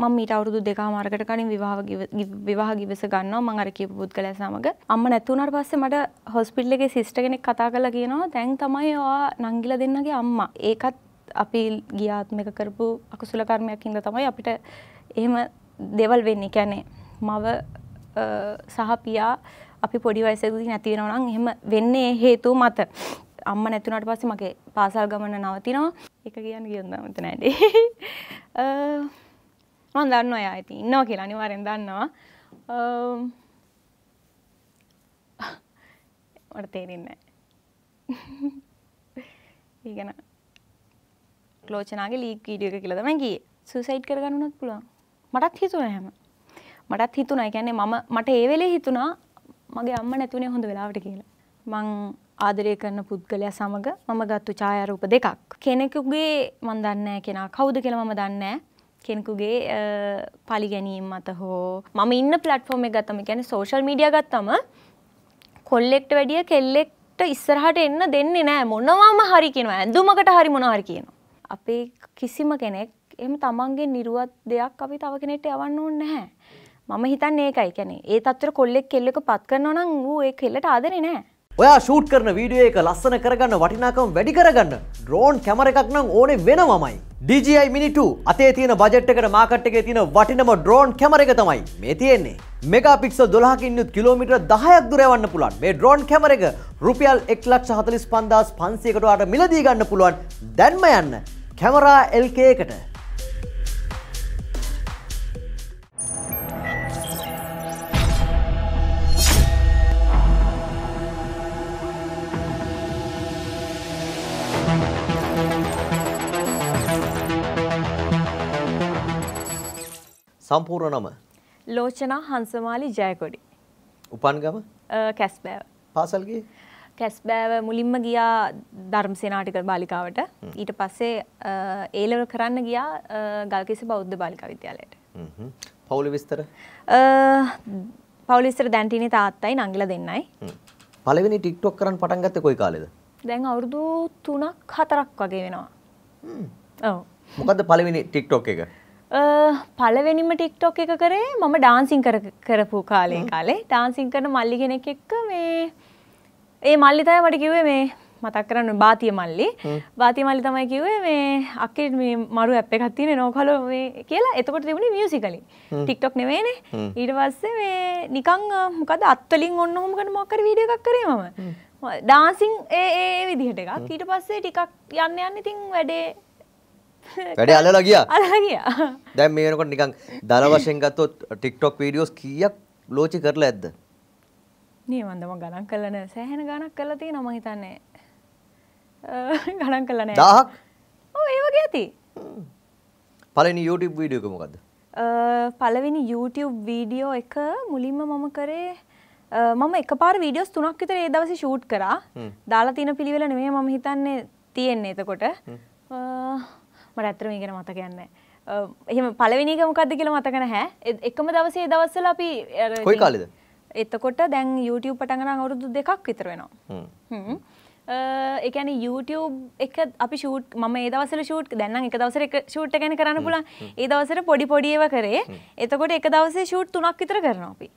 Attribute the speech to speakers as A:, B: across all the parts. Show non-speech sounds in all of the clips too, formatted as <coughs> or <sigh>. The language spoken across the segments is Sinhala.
A: මම මීට අවුරුදු දෙකමාරකට කලින් විවාහ ගිවස ගන්නවා මං අර කියපු පුද්ගලයා සමග අම්ම නැතුණාට පස්සේ මට හොස්පිටල් එකේ සිස්ටර් කෙනෙක් කතා කරලා කියනවා දැන් තමයි ඔයා නංගිලා දෙන්නගේ අම්මා ඒකත් අපි ගියාත්මක කරපු අකුසල කර්මයක් හින්දා තමයි අපිට එහෙම දේවල් වෙන්නේ කියන්නේ මව සහ පියා අපි පොඩි වයසකදී නැති වෙනවා නම් එහෙම වෙන්නේ හේතුව මත අම්ම නැතුනට පස්සේ මගේ පාසල් ගමන නවතිනවා ඒක කියන්න කියන්න මතන ඇඩේ මන් දන්න ඔයා ඇති ඉන්නවා කියලා අනිවාරෙන් දන්නවා මට තේරෙන්නේ ඒගැන <laughs> ලෝචනාගේ ලීක් වීඩියෝ එක කියලා තමයි ගියේ සුසයිඩ් කරගන්න උනත් පුළුවන් මටත් හිතුණා හැම මටත් හිතුණා ඒ කියන්නේ මම මට ඒ වෙලේ හිතුණා මගේ අම්මා නැතුනේ හොඳ වෙලාවට කියලා මං ආදරය කරන පුද්ගලයා සමග මම ගත්තු ඡායාරූප දෙකක් කෙනෙකුගේ මන් දන්නේ කෙනා කවුද කියලා මම දන්නේ කෙනෙකුගේ පලි ගැනීම් මත හෝ මම ඉන්න පලටෆෝර්ම එක ගත්තම ගැන සෝශල් මීඩිය ගත්තම කොල්ලෙක්ට වැඩිය කෙල්ලෙක්ට ඉස්සරහට එන්න දෙන්නේ නෑ මොනවාම හරි කියෙනවා ඇඳුමකට හරි මොනහරි කියනවා. අපේ කිසිම කෙනෙක් එම තමන්ගේ නිරුවත් දෙයක් අපි තව කෙනෙට යවන්න ඕන්න නැහැ. මම හිතන්නේ ඒකයි කැනෙ ඒ තත්වර කොල්ලෙක් කෙල්ලෙක පත් කරනවා නම් වූ ඒ කෙල්ලට ආදරෙ නෑ.
B: ඔයා ෂූට් කරන වීඩියෝ එක ලස්සන කරගන්න වටිනාකම් වැඩි කරගන්න ඩ්‍රෝන් කැමර එකක් නම් ඕනේ වෙනවමයි. DJI Mini2 අතේ තියෙන බජට් එකට මාකට් එකේ තියෙන වටිනම ඩ්‍රෝන් කැමර එක තමයි මේ තියෙන්නේ. මෙගාපික්සල් 12කින් යුත් කිලෝමීටර් 10ක් දුර යවන්න පුළුවන්. මේ ඩ්‍රෝන් කැමර එක රුපියල් 145500කට ඔයාලට මිලදී ගන්න පුළුවන්. දැන්ම යන්න. කැමරා LK එකට සම්පූර්ණ නම?
A: ලෝචනා හංසමාලි ජයකොඩි. උපන් ගම? කැස්බෑව. පාසල් ගියේ? කැස්බෑව මුලින්ම ගියා ධර්මසේනාටික බාලිකාවට. ඊට පස්සේ ඒ ලෙවල් කරන්න ගියා ගල්කිස්ස බෞද්ධ බාලිකා විද්‍යාලයට.
B: හ්ම්. පවුලේ විස්තර?
A: පවුලේ විස්තර දැන් තියෙන්නේ තාත්තයි නංගිලා දෙන්නයි.
B: පළවෙනි TikTok කරන්න පටන් ගත්තේ කොයි කාලේද?
A: දැන් අවුරුදු 3ක් 4ක් වගේ වෙනවා. හ්ම්. ඔව්.
B: මොකද්ද පළවෙනි TikTok එක?
A: පලවෙනිම ටික්ටොක් එක කරේ මම ඩාන්සිං කරපු කාලේ කාලේ ඩාන්සිං කරන මල්ලි කෙනෙක් එක්ක මේ ඒ මල්ලිතය මට කිව්වේ මේ මතක් කරන්න බාතිය මල්ලි බාති මල්ලි තමයි කිවේ මේ අක්කෙට මේ මරු ඇප් එකක් තියෙන නෝකල කියලා එතකොට තිබුණේ මියසිකලින් ටික්ටොක් නෙවෙයිනේ ඊට පස්සේ මේ නිකන් මොකද අත්වලින් ඔන්න ඔහොම කරන මොකක් හරි වීඩියෝ එකක් කරේ මම ඩාන්සින් ඒ ඒ විදිහට එකක් ඊට පස්සේ ටිකක් යන්න යන්න ඉතින් වැඩේ <laughs> වැඩේ අල්ලලා ගියා. අල්ලලා ගියා.
B: <laughs> දැන් මේ වෙනකොට නිකන් දල වශයෙන් ගත්තොත් TikTok වීඩියෝස් කීයක් ලෝචි කරලා ඇද්ද?
A: නේ මන්ද මම ගණන් කළා නෑ. සෑහෙන ගණක් කරලා තියෙනවා මං හිතන්නේ. <laughs> ගණන් කළා නෑ. 1000ක්? ඔව් ඒ වගේ ඇති.
B: පළවෙනි YouTube වීඩියෝ එක මොකද්ද?
A: පළවෙනි YouTube වීඩියෝ එක මුලින්ම මම කරේ මම එකපාර වීඩියෝස් තුනක් විතර ඒ දවසේ ෂූට් කරා. දාලා තියෙන පිළිවෙල නෙමෙයි මම හිතන්නේ තියෙන්නේ එතකොට. මට ඇත්තටම ඉගෙන මතක යන්නේ එහෙම පළවෙනි එක මොකද්ද කියලා මතක නැහැ එකම දවසේ දවස්වල අපි කොයි කාලෙද එතකොට දැන් YouTube පටන් ගන්න අවුරුදු දෙකක් විතර වෙනවා හ්ම් ඒ කියන්නේ YouTube එක අපි ෂූට් මම ඒ දවස්වල ෂූට් දැන් නම් එක දවසට එක ෂූට් එකක් කරන්න පුළුවන්. ඒ දවසට පොඩි පොඩි ඒවා කරේ. එතකොට එක දවසේ ෂූට් තුනක් විතර කරනවා අපි.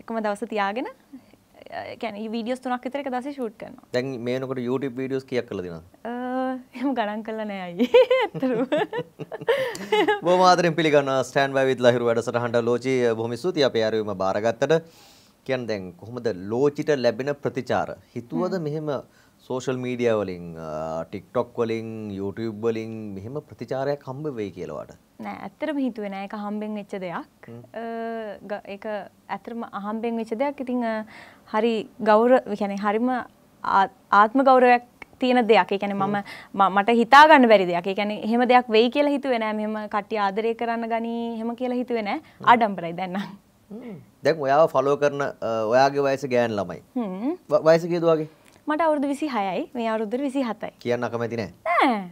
A: එකම දවස තියාගෙන ඒ කියන්නේ වීඩියෝස් තුනක් විතර එක දවසේ ෂූට් කරනවා.
B: දැන් මේ වෙනකොට YouTube වීඩියෝස් කීයක් කරලා
A: දෙනවද? එම ගණන් කල නෑයි <laughs> ඇත්තරු
B: <laughs> බෝමාදරෙන් පිළිගන්න ස්ටෑන් බවිත් ලහිරු වැඩසටහන්ට ලෝචි බොමිස්තුති අප අරවීම බාරගත්තට කියන් දැන් කොහොමද ලෝචිට ලැබෙන ප්‍රතිචාර හිතුවද මෙහෙම සෝෂල් මීඩිය වලින් ටික්ටොක් වලින් YouTube වලින් මෙහෙම ප්‍රතිචාරයක් හම්බ වෙයි කියලාවට
A: නෑ ඇත්තටම හිතුවේ නෑ ඒක හම්බෙන් වෙච්ච දෙයක් ඒක ඇත්තටම හම්බෙන් වෙච්ච දෙයක් ඉතින් හරි ගෞරව يعني හරිම ආත්ම ගෞරවයක් තියෙන දෙයක්. ඒ කියන්නේ මම මට හිතා ගන්න බැරි දෙයක්. ඒ කියන්නේ එහෙම දෙයක් වෙයි කියලා හිතුවේ නෑ. මෙහෙම කට්ටිය ආදරය කරන්න ගනි එහෙම කියලා හිතුවේ නෑ. ආඩම්බරයි දැන් නම්.
B: දැන් ඔයාව ෆලෝ කරන ඔයාගේ වයස ගෑන් ළමයි. වයස කීයද වගේ?
A: මට අවුරුදු 26යි. මේ අවුරුද්දට 27යි.
B: කියන්න අකමැති නෑ.
A: නෑ.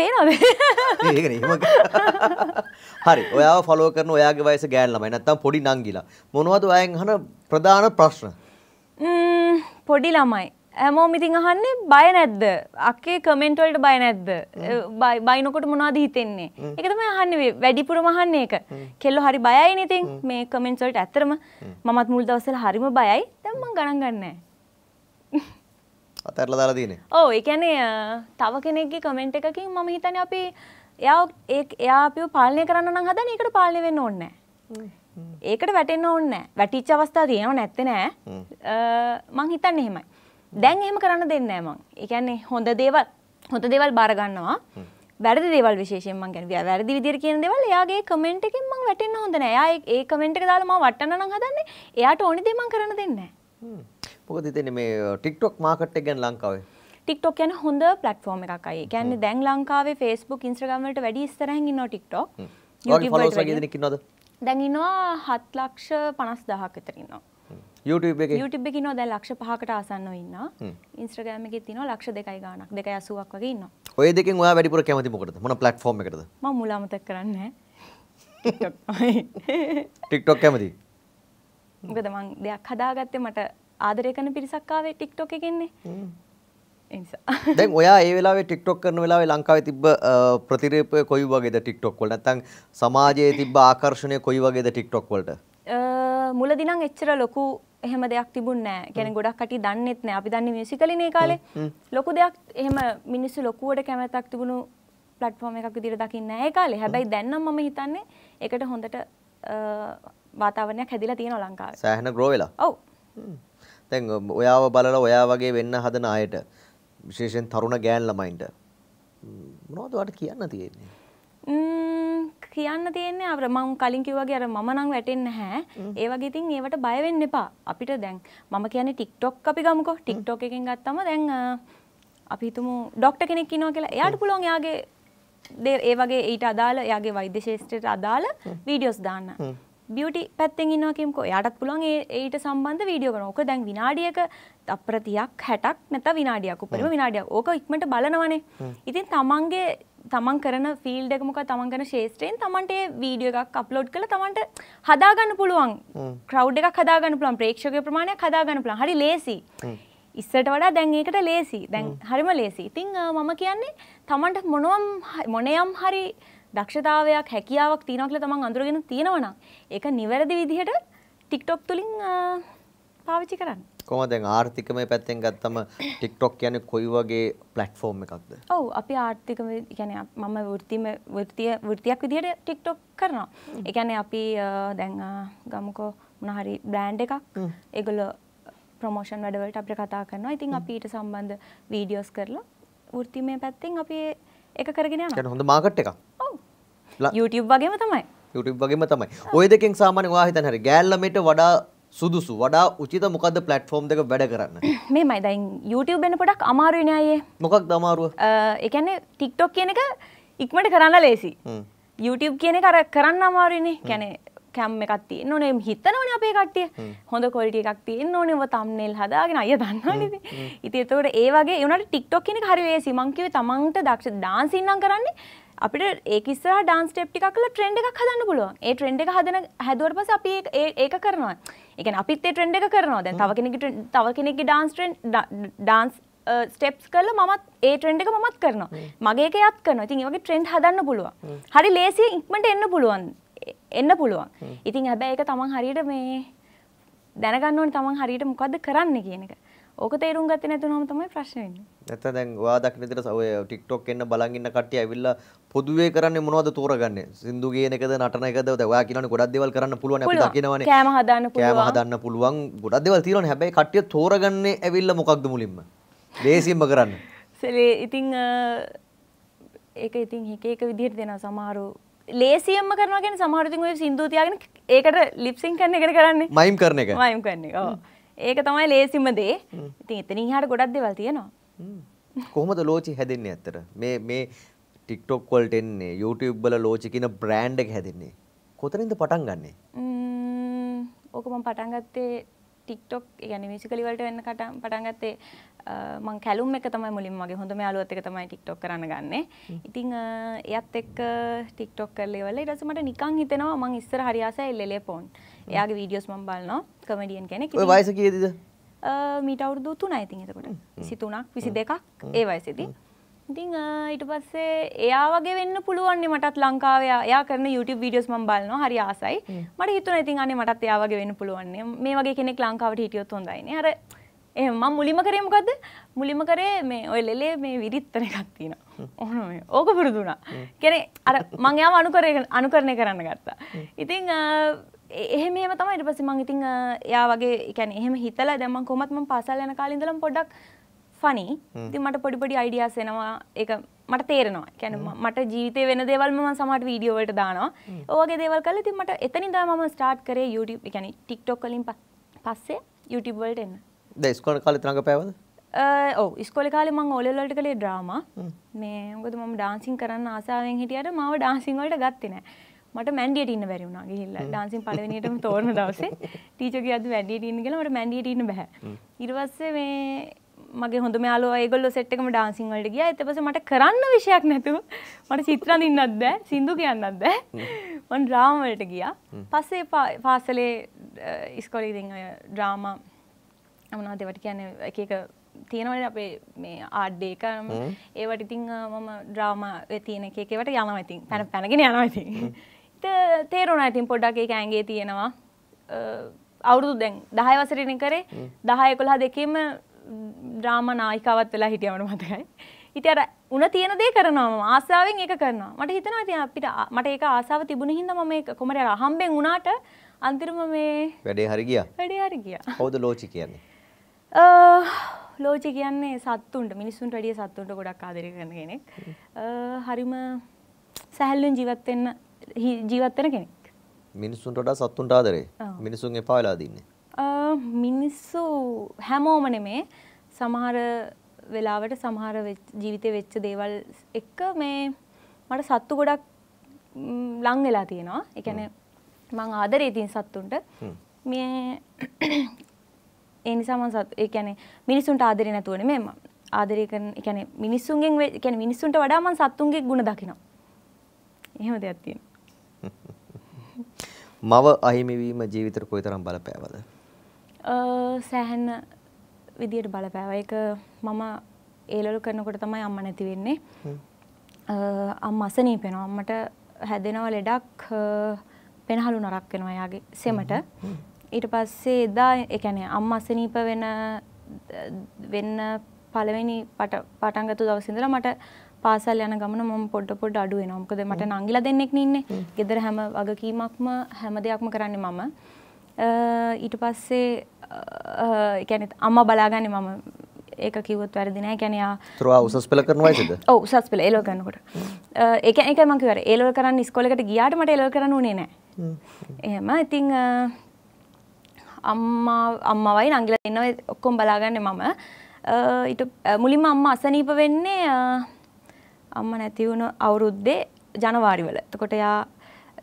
A: පේනවද?
B: ඒකනේ එහෙම. හරි. ඔයාව ෆලෝ කරන ඔයාගේ වයස ගෑන් ළමයි නැත්තම් පොඩි නංගිලා. මොනවද ඔයයන් අහන ප්‍රධාන ප්‍රශ්න?
A: ම්ම් පොඩි ළමයි. හැමෝම ඉතින් අහන්නේ බය නැද්ද? අක්කේ කමෙන්ට් වලට බය නැද්ද? බයිනකොට මොනවද හිතෙන්නේ? ඒක තමයි අහන්නේ වැඩිපුරම අහන්නේ ඒක. කෙල්ලෝ හරි බයයිනේ ඉතින් මේ කමෙන්ට්ස් වලට ඇත්තටම මමත් මුල් දවස්වල හරිම බයයි. දැන් මම ගණන් ගන්නෑ.
B: <laughs> අතහැරලා දාලා තියෙන්නේ.
A: ඔව් ඒ කියන්නේ තව කෙනෙක්ගේ කමෙන්ට් එකකින් මම හිතන්නේ අපි එයා ඒ එයා අපිව පාලනය කරන්න නම් හදන ඒකට පාලනය වෙන්න ඕනේ නැහැ. ඒකට වැටෙන්න ඕනේ නැහැ. වැටිච්ච අවස්ථා තියෙනව නැත්තේ නෑ. මං හිතන්නේ එහෙමයි. දැන් එහෙම කරන්න දෙන්න නෑ මං. ඒ කියන්නේ හොඳ දේවල් හොඳ දේවල් බාර ගන්නවා. වැරදි දේවල් විශේෂයෙන් මං කියන්නේ වැරදි විදියට කියන දේවල් එයාගේ කමෙන්ට් එකෙන් මං වැටෙන්න හොඳ නෑ. එයා ඒ කමෙන්ට් එක දාලා මම වටන්න නම් හදන්නේ. එයාට ඕනි දේ මං කරන්න දෙන්නේ නෑ.
B: මොකද ඉතින් මේ TikTok මාකට් එක ගැන ලංකාවේ
A: ටික්ටොක් යන හොඳ පලට්ෆෝර්ම් එකක් අයි ගැන්න දැන් ලංකාවේ ෆස්බුක් ඉන්ස්්‍රගමට වැඩි ස්තරහ ඉන්න ටික්ටොක් දැන්ඉන්නවා හත් ලක්ෂ පනස් දහක් විතරන්නවා
B: YouTube එක YouTube
A: එකේ ඉන්නවා දැන් ලක්ෂ 5කට ආසන්නව ඉන්නවා. Instagram එකේ තියෙනවා ලක්ෂ 2යි ගාණක් 2.80ක් වගේ ඉන්නවා.
B: ඔය දෙකෙන් ඔයා වැඩිපුර කැමති මොකටද? මොන platform එකටද?
A: මම මුල අමතක කරන්නේ
B: නැහැ. <laughs> TikTok කැමති.
A: මොකද මං දෙයක් හදාගත්තේ මට ආදරය කරන පිරිසක් ආවේ TikTok එකෙන්නේ. ඒ නිසා.
B: දැන් ඔයා ඒ වෙලාවේ TikTok කරන වෙලාවේ ලංකාවේ තිබ්බ ප්‍රතිරූපය කොයි වගේද TikTok වල නැත්නම් සමාජයේ තිබ්බ ආකර්ෂණය කොයි වගේද TikTok වලට?
A: මුලදී නම් එච්චර ලොකු එහෙම දෙයක් තිබුණ නෑ ගැන ගොඩක් කටි දන්නෙත් නෑ අපි දන්න මියසිකලිනේ කාලේ ලොකු දෙයක් එහෙම මිනිස්සු ලොකුවට කැමැතක් තිබුණු පලට්ෆෝර්ම එකක් විදිර දකින්න ඒ කාලේ හැබැයි දැන්නම් මම හිතන්නේ එකට හොඳට වාතාවරණයක් හැදිලා තියෙන ලංකාවේ
B: සෑහෙන ග්‍රෝ වෙලා ඔව් දැන් ඔයාව බලලා ඔයා වගේ වෙන්න හදන අයට විශේෂයෙන් තරුණ ගෑන් ළමයින්ට මොනවද ඔයාලට කියන්න තියෙන්නේ
A: කියන්න තියන්නේ අර මං කලින් කිව්වාගේ අර මම නම් වැටෙන්නේ නැහැ. ඒ වගේ ඉතින් ඒවට බය වෙන්න එපා. අපිට දැන් මම කියන්නේ TikTok අපි ගමුකෝ. TikTok එකෙන් ගත්තම දැන් අපි හිතමු ડોක්ටර් කෙනෙක් ඉන්නවා කියලා. එයාට පුළුවන් එයාගේ ඒ වගේ ඊට අදාළ එයාගේ වෛද්‍ය ශාස්ත්‍රයට අදාළ වීඩියෝස් දාන්න. බියටි පැත්තෙන් ඉන්නවාකම්කෝ යාටත් පුළන් ඒට සම්බන්ධ වීඩියෝ කන ඕක දැන් විනාඩියක අප්‍රතියක් හැටක් නැත විනාඩියක් උපරිම විනාඩියක් ඕක ඉක්මට බලනවනේ ඉතින් තමන්ගේ තමන් කරන ෆිල් එකමක තමන් කරන ශේෂත්‍රයෙන් තමන්ට වීඩියෝ එකක් අප්ලෝඩ් කළ තමන්ට හදාගන්න පුළුවන් ක්‍රව් එකක් හදාගන්න පුළන් ප්‍රේක්ෂක ප්‍රමාණයක් හදාගන්න පුළන් හරි ලේසි ඉස්සට වඩා දැන් ඒකට ලේසි දැන් හරිම ලේසි ඉතිං මම කියන්නේ තමන්ට මොනුවම් මොනයම් හරි දක්ෂතාවයක් හැකියාවක් තියෙනවා කියලා තමන් අඳුරගෙන තියෙනවා නම් ඒක නිවැරදි විදිහට TikTok තුලින් පාවිච්චි කරන්න.
B: කොහොමද දැන් ආර්ථිකමය පැත්තෙන් ගත්තම TikTok කියන්නේ කොයි වගේ platform එකක්ද?
A: ඔව් අපි ආර්ථිකම කියන්නේ මම වෘත්තිම වෘත්තිය වෘත්තියක් විදිහට TikTok කරනවා. ඒ කියන්නේ අපි දැන් ගමුකෝ මොන හරි බ්‍රෑන්ඩ් එකක් ඒගොල්ලෝ ප්‍රමෝෂන් වැඩවලට අපිට කතා කරනවා. ඉතින් අපි ඊට සම්බන්ධ වීඩියෝස් කරලා වෘත්තිමය පැත්තෙන් අපි ඒක කරගෙන යනවා. ඒක හොඳ මාකට්
B: එකක්. ඔව් YouTube වගේම තමයි YouTube වගේම තමයි ඔය දෙකෙන් සාමාන්‍ය ඔයා හිතන හරි ගෑල්ලමෙට වඩා සුදුසු වඩා උචිත මොකද ප්ලට්ෆෝර්ම් දෙක වැඩ කරන්න
A: <coughs> මේමයි දැන් YouTube වෙන පොඩක් අමාරුයිනේ අයියේ
B: මොකක්ද අමාරුව
A: ඒ කියන්නේ TikTok කියන එක ඉක්මනට කරන්න ලේසි YouTube කියන එක අර කරන්න අමාරුයිනේ කියන්නේ කැම් එකක් තියෙන්න ඕනේ හිතනවනේ අපේ කට්ටිය හොඳ ක්වොලිටි එකක් තියෙන්න ඕනේ ඔබ තම්නේල් හදාගෙන අය දන්නවනේ ඉතින් ඒතකොට ඒ වගේ ඒ උනාට TikTok කියන එක හරි ලේසි මං කිව්වේ තමන්ට දක්ෂ ඩාන්ස් ඉන්නම් කරන්නේ අපිට ඒ ඉස්සරහ ඩාන්ස් ස්ටෙප් ටිකක් කරලා ට්‍රෙන්ඩ් එකක් හදන්න පුළුවන්. ඒ ට්‍රෙන්ඩ් එක හදන හැදුවට පස්සේ අපි ඒක කරනවා. ඒ කියන්නේ අපිත් ඒ ට්‍රෙන්ඩ් එක කරනවා. දැන් තව කෙනෙක්ගේ තව කෙනෙක්ගේ ඩාන්ස් ට්‍රෙන්ඩ් ඩාන්ස් ස්ටෙප්ස් කරලා මමත් ඒ ට්‍රෙන්ඩ් එක මමත් කරනවා. මගේ එක යත් කරනවා. ඉතින් ඒ වගේ ට්‍රෙන්ඩ් හදන්න පුළුවන්. හරි ලේසියෙන් ඉක්මනට එන්න පුළුවන්. එන්න පුළුවන්. ඉතින් හැබැයි ඒක තමන් හරියට මේ දැනගන්න ඕනේ තමන් හරියට මොකද්ද කරන්න කියන එක. ඕක තේරුම් ගත්තේ නැතුනම තමයි ප්‍රශ්නේ වෙන්නේ.
B: නැත්නම් දැන් ඔයා දක්න විදිහට ඔය TikTok එන්න බලන් ඉන්න කට්ටිය ඇවිල්ලා පොදුවේ කරන්නේ මොනවද තෝරගන්නේ? සින්දු ගේන එකද නටන එකද? දැන් ඔයා කියනවනේ ගොඩක් දේවල් කරන්න පුළුවන් අපි දකිනවනේ. කෑම
A: හදන්න පුළුවන්. කෑම
B: හදන්න පුළුවන්. ගොඩක් දේවල් තියෙනවනේ. හැබැයි කට්ටිය තෝරගන්නේ ඇවිල්ලා මොකක්ද මුලින්ම? දේසියෙන්ම කරන්න.
A: <laughs> සෙලේ ඉතින් ඒක ඉතින් එක එක විදිහට දෙනවා සමහරු ලේසියෙන්ම කරනවා කියන්නේ සමහරු ඉතින් ඔය සින්දු තියාගෙන ඒකට ලිප්සින් කරන එකට කරන්නේ මයිම් කරන එක මයිම් කරන එක ඔව් ඒක තමයි ලේසිම දේ
B: ඉතින්
A: එතනින් හට ගොඩක් දෙවල් තියෙනවා
B: කොහොමද ලෝචි හැදෙන්නේ ඇත්තට මේ මේ ටික්ටොක් වලට එන්නේ YouTube වල ලෝචි කියන බ්‍රෑන්ඩ් එක හැදෙන්නේ කොතනින්ද පටන් ගන්නෙ
A: ඕක මම පටන් ගත්තේ ටික්ටොක් ගැන මිසිකලිවලට වෙන්න කට පටන්ගත්තේ මං කැලුම් එක තමයි මුලින් මගේ හොඳම යාලුවත් එක තමයි ටික්ටොක් කරන්න ගන්න ඉතිං එයත් එක්ක ටික්ටොක් කරලේවල ඉරසමට නිකං හිතෙනවා මං ඉස්සර හරියාස එල්ලේ පෝන් එයාගේ වීඩියෝස් මම් බලනවා කමඩියන් කෙනෙක් වයස කියද මීට අවුරුදු තුනයි ඉතින් එතකොට සිතුනක් විසි දෙකක් ඒ වයසේදී ඉතිං ඊට පස්සේ එයා වගේ වෙන්න පුළුවන්නේ මටත් ලංකාවේ එයා කරන YouTube වීඩියෝස් මම බලනවා හරි ආසයි. මට හිතුණා ඉතින් අනේ මටත් එයා වගේ වෙන්න පුළුවන්නේ. මේ වගේ කෙනෙක් ලංකාවට හිටියොත් හොඳයිනේ. අර එහෙම මම මුලින්ම කරේ මොකද්ද? මුලින්ම කරේ මේ ඔය ලෙලේ මේ විරිත්තන එකක් තියෙනවා. ඕන මේ. ඕක පුරුදු වුණා. කියන්නේ අර මම යාම අනුකරේ අනුකරණය කරන්න ගත්තා. ඉතින් එහෙම එහෙම තමයි ඊට පස්සේ මම ඉතින් එයා වගේ يعني එහෙම හිතලා දැන් මම කොහොමත් මම පාසල් යන කාලේ ඉඳලම පොඩ්ඩක් ෆනි hmm. ති මට පොඩිපඩි අයිඩියස් එනවා එක මට තේරෙනවා කැන hmm. මට ජීවිතය වෙන දෙවල්ම සමට වීඩියෝවට දානවා ඕගේ hmm. දෙවල් කල ති මට එතනි දා ම ස්ටාර්ට් කරේ YouTube එකැන ටික්ටොක් කලින් පස්සේ YouTubeුබල්ට එන්න
B: දෙස්කොල් කල තරඟ පැවද
A: ඕ ස්කොල කාල මං ඔලල්ලට කළේ ඩ්‍රාම මේ ගොද ම ඩාන්සින් කරන්න ආසාාවෙන් හිටියට මාව ඩාන්සිංවලට ගත්තනෑ මට මැන්ඩියට ඉන්න බැරි වුණා ගිහිල්ලා ඩාන්සින් පළවෙනියටම තෝරන දවසේ ටීචර්ගේ <laughs> අද මැන්ඩියට ඉන්න කියලා මට මැන්ඩියට ඉන්න බෑ ඊට පස්සේ මේ මගේ හොඳ යාලෝ ඒගොල්ලෝ සෙට් එකම ඩාන්සින් වලට ගියා ඊට පස්සේ මට කරන්න විෂයක් නැතුව මට චිත්‍ර අඳින්නත් බෑ සින්දු කියන්නත් බෑ මම ඩ්‍රාම වලට ගියා පස්සේ පාසලේ ඉස්කෝලේ ඉතින් ඔය ඩ්‍රාමා මොනවද ඒවට කියන්නේ එක එක තියෙනවනේ අපේ මේ ආඩ් එක ඒවට ඉතින් මම ඩ්‍රාමා තියෙන එක එකේවට යනවා ඉතින් පැන පැනගෙන යනවා ඉතින් ඊට තේරුණා ඉතින් පොඩ්ඩක් ඒක ඇඟේ තියෙනවා අවුරුදු දැන් 10 වසරේනේ කරේ 10 11 දෙකේම ්‍රාම නායිකාවත් වෙලා හිටියමට මතකයි. ඉති අර උන තියෙන දේ කරනවා ආසාාවෙන් ඒක කරනවා මට හිතනවා ති අපිට මට ඒක ආසාාව තිබුණ හිද ම මේ කොමට හම්බෙන් වුණාට අන්තිරම මේ වැඩේ හරි ගිය වැඩේ හරි ගිය
B: හෝද ලෝචි කියන්නේ.
A: ලෝජි කියන්නේ සත්තුන්ට මිනිස්සුන් වැඩිය සත්තුන්ට ගොඩක් ආදරය කරන කෙනෙක් හරිම සැහැල්ලුන් ජීවත්වෙන්න ජීවත්වෙන කෙනෙක්
B: මිනිස්සුන්ට සත්තුන්ට ආදරේ මිනිසුන් එපාලාදන්නේ
A: මිනිස්සු හැමෝම නෙමේ සමහර වෙලාවට සමහර ජීවිතේ වෙච්ච දේවල් එක්ක මේ මට සත්තු ගොඩක් ලං වෙලා තියෙනවා. ඒ කියන්නේ මං ආදරේ තියෙන සත්තුන්ට මේ ඒ නිසා මං සත් ඒ කියන්නේ මිනිසුන්ට ආදරේ නැතුව නෙමෙයි මම ආදරය කරන ඒ කියන්නේ මිනිසුන්ගෙන් ඒ කියන්නේ මිනිසුන්ට වඩා මං සත්තුන්ගේ ගුණ දකිනවා. එහෙම දෙයක් තියෙනවා.
B: <laughs> මව අහිමිවීම ජීවිතේට කොයිතරම් බලපෑවද?
A: සෑහෙන විදියට බලපෑව. ඒක මම ඒලලු කරනකොට තමයි අම්මා නැති වෙන්නේ. අම්මා අසනීප වෙනවා. අම්මට හැදෙනවා ලෙඩක් පෙනහළු නරක් වෙනවා යාගේ සෙමට. ඊට පස්සේ එදා ඒ කියන්නේ අම්මා අසනීප වෙන වෙන්න පළවෙනි පටන් ගත්ත දවසේ ඉඳලා මට පාසල් යන ගමන මම පොඩ පොඩ අඩු වෙනවා. මොකද මට නංගිලා දෙන්නෙක් ඉන්නේ. ගෙදර හැම වගකීමක්ම හැම දෙයක්ම කරන්නේ මම. ඊට පස්සේ ගැන අම්ම බලාගන්න මම ඒක කිවත් වැරදිනෑ ගැනයා
B: තුරවා උසස් පෙල කරන වයිද
A: ඔව උසස් පෙල එලෝ කරන්නකොට ඒක එක මකිවර එලෝ කරන්න ස්කොලකට ගියාට මට එලෝ කරන්න උනේ නෑ එහෙම ඉතිං අම්මා අම්මවයි නංගිල ඉන්නව ඔක්කොම් බලාගන්න මම ඉට මුලින්ම අම්ම අසනීප වෙන්නේ අම්ම නැතිවුණු අවුරුද්දේ ජනවාරිවල තකොට යා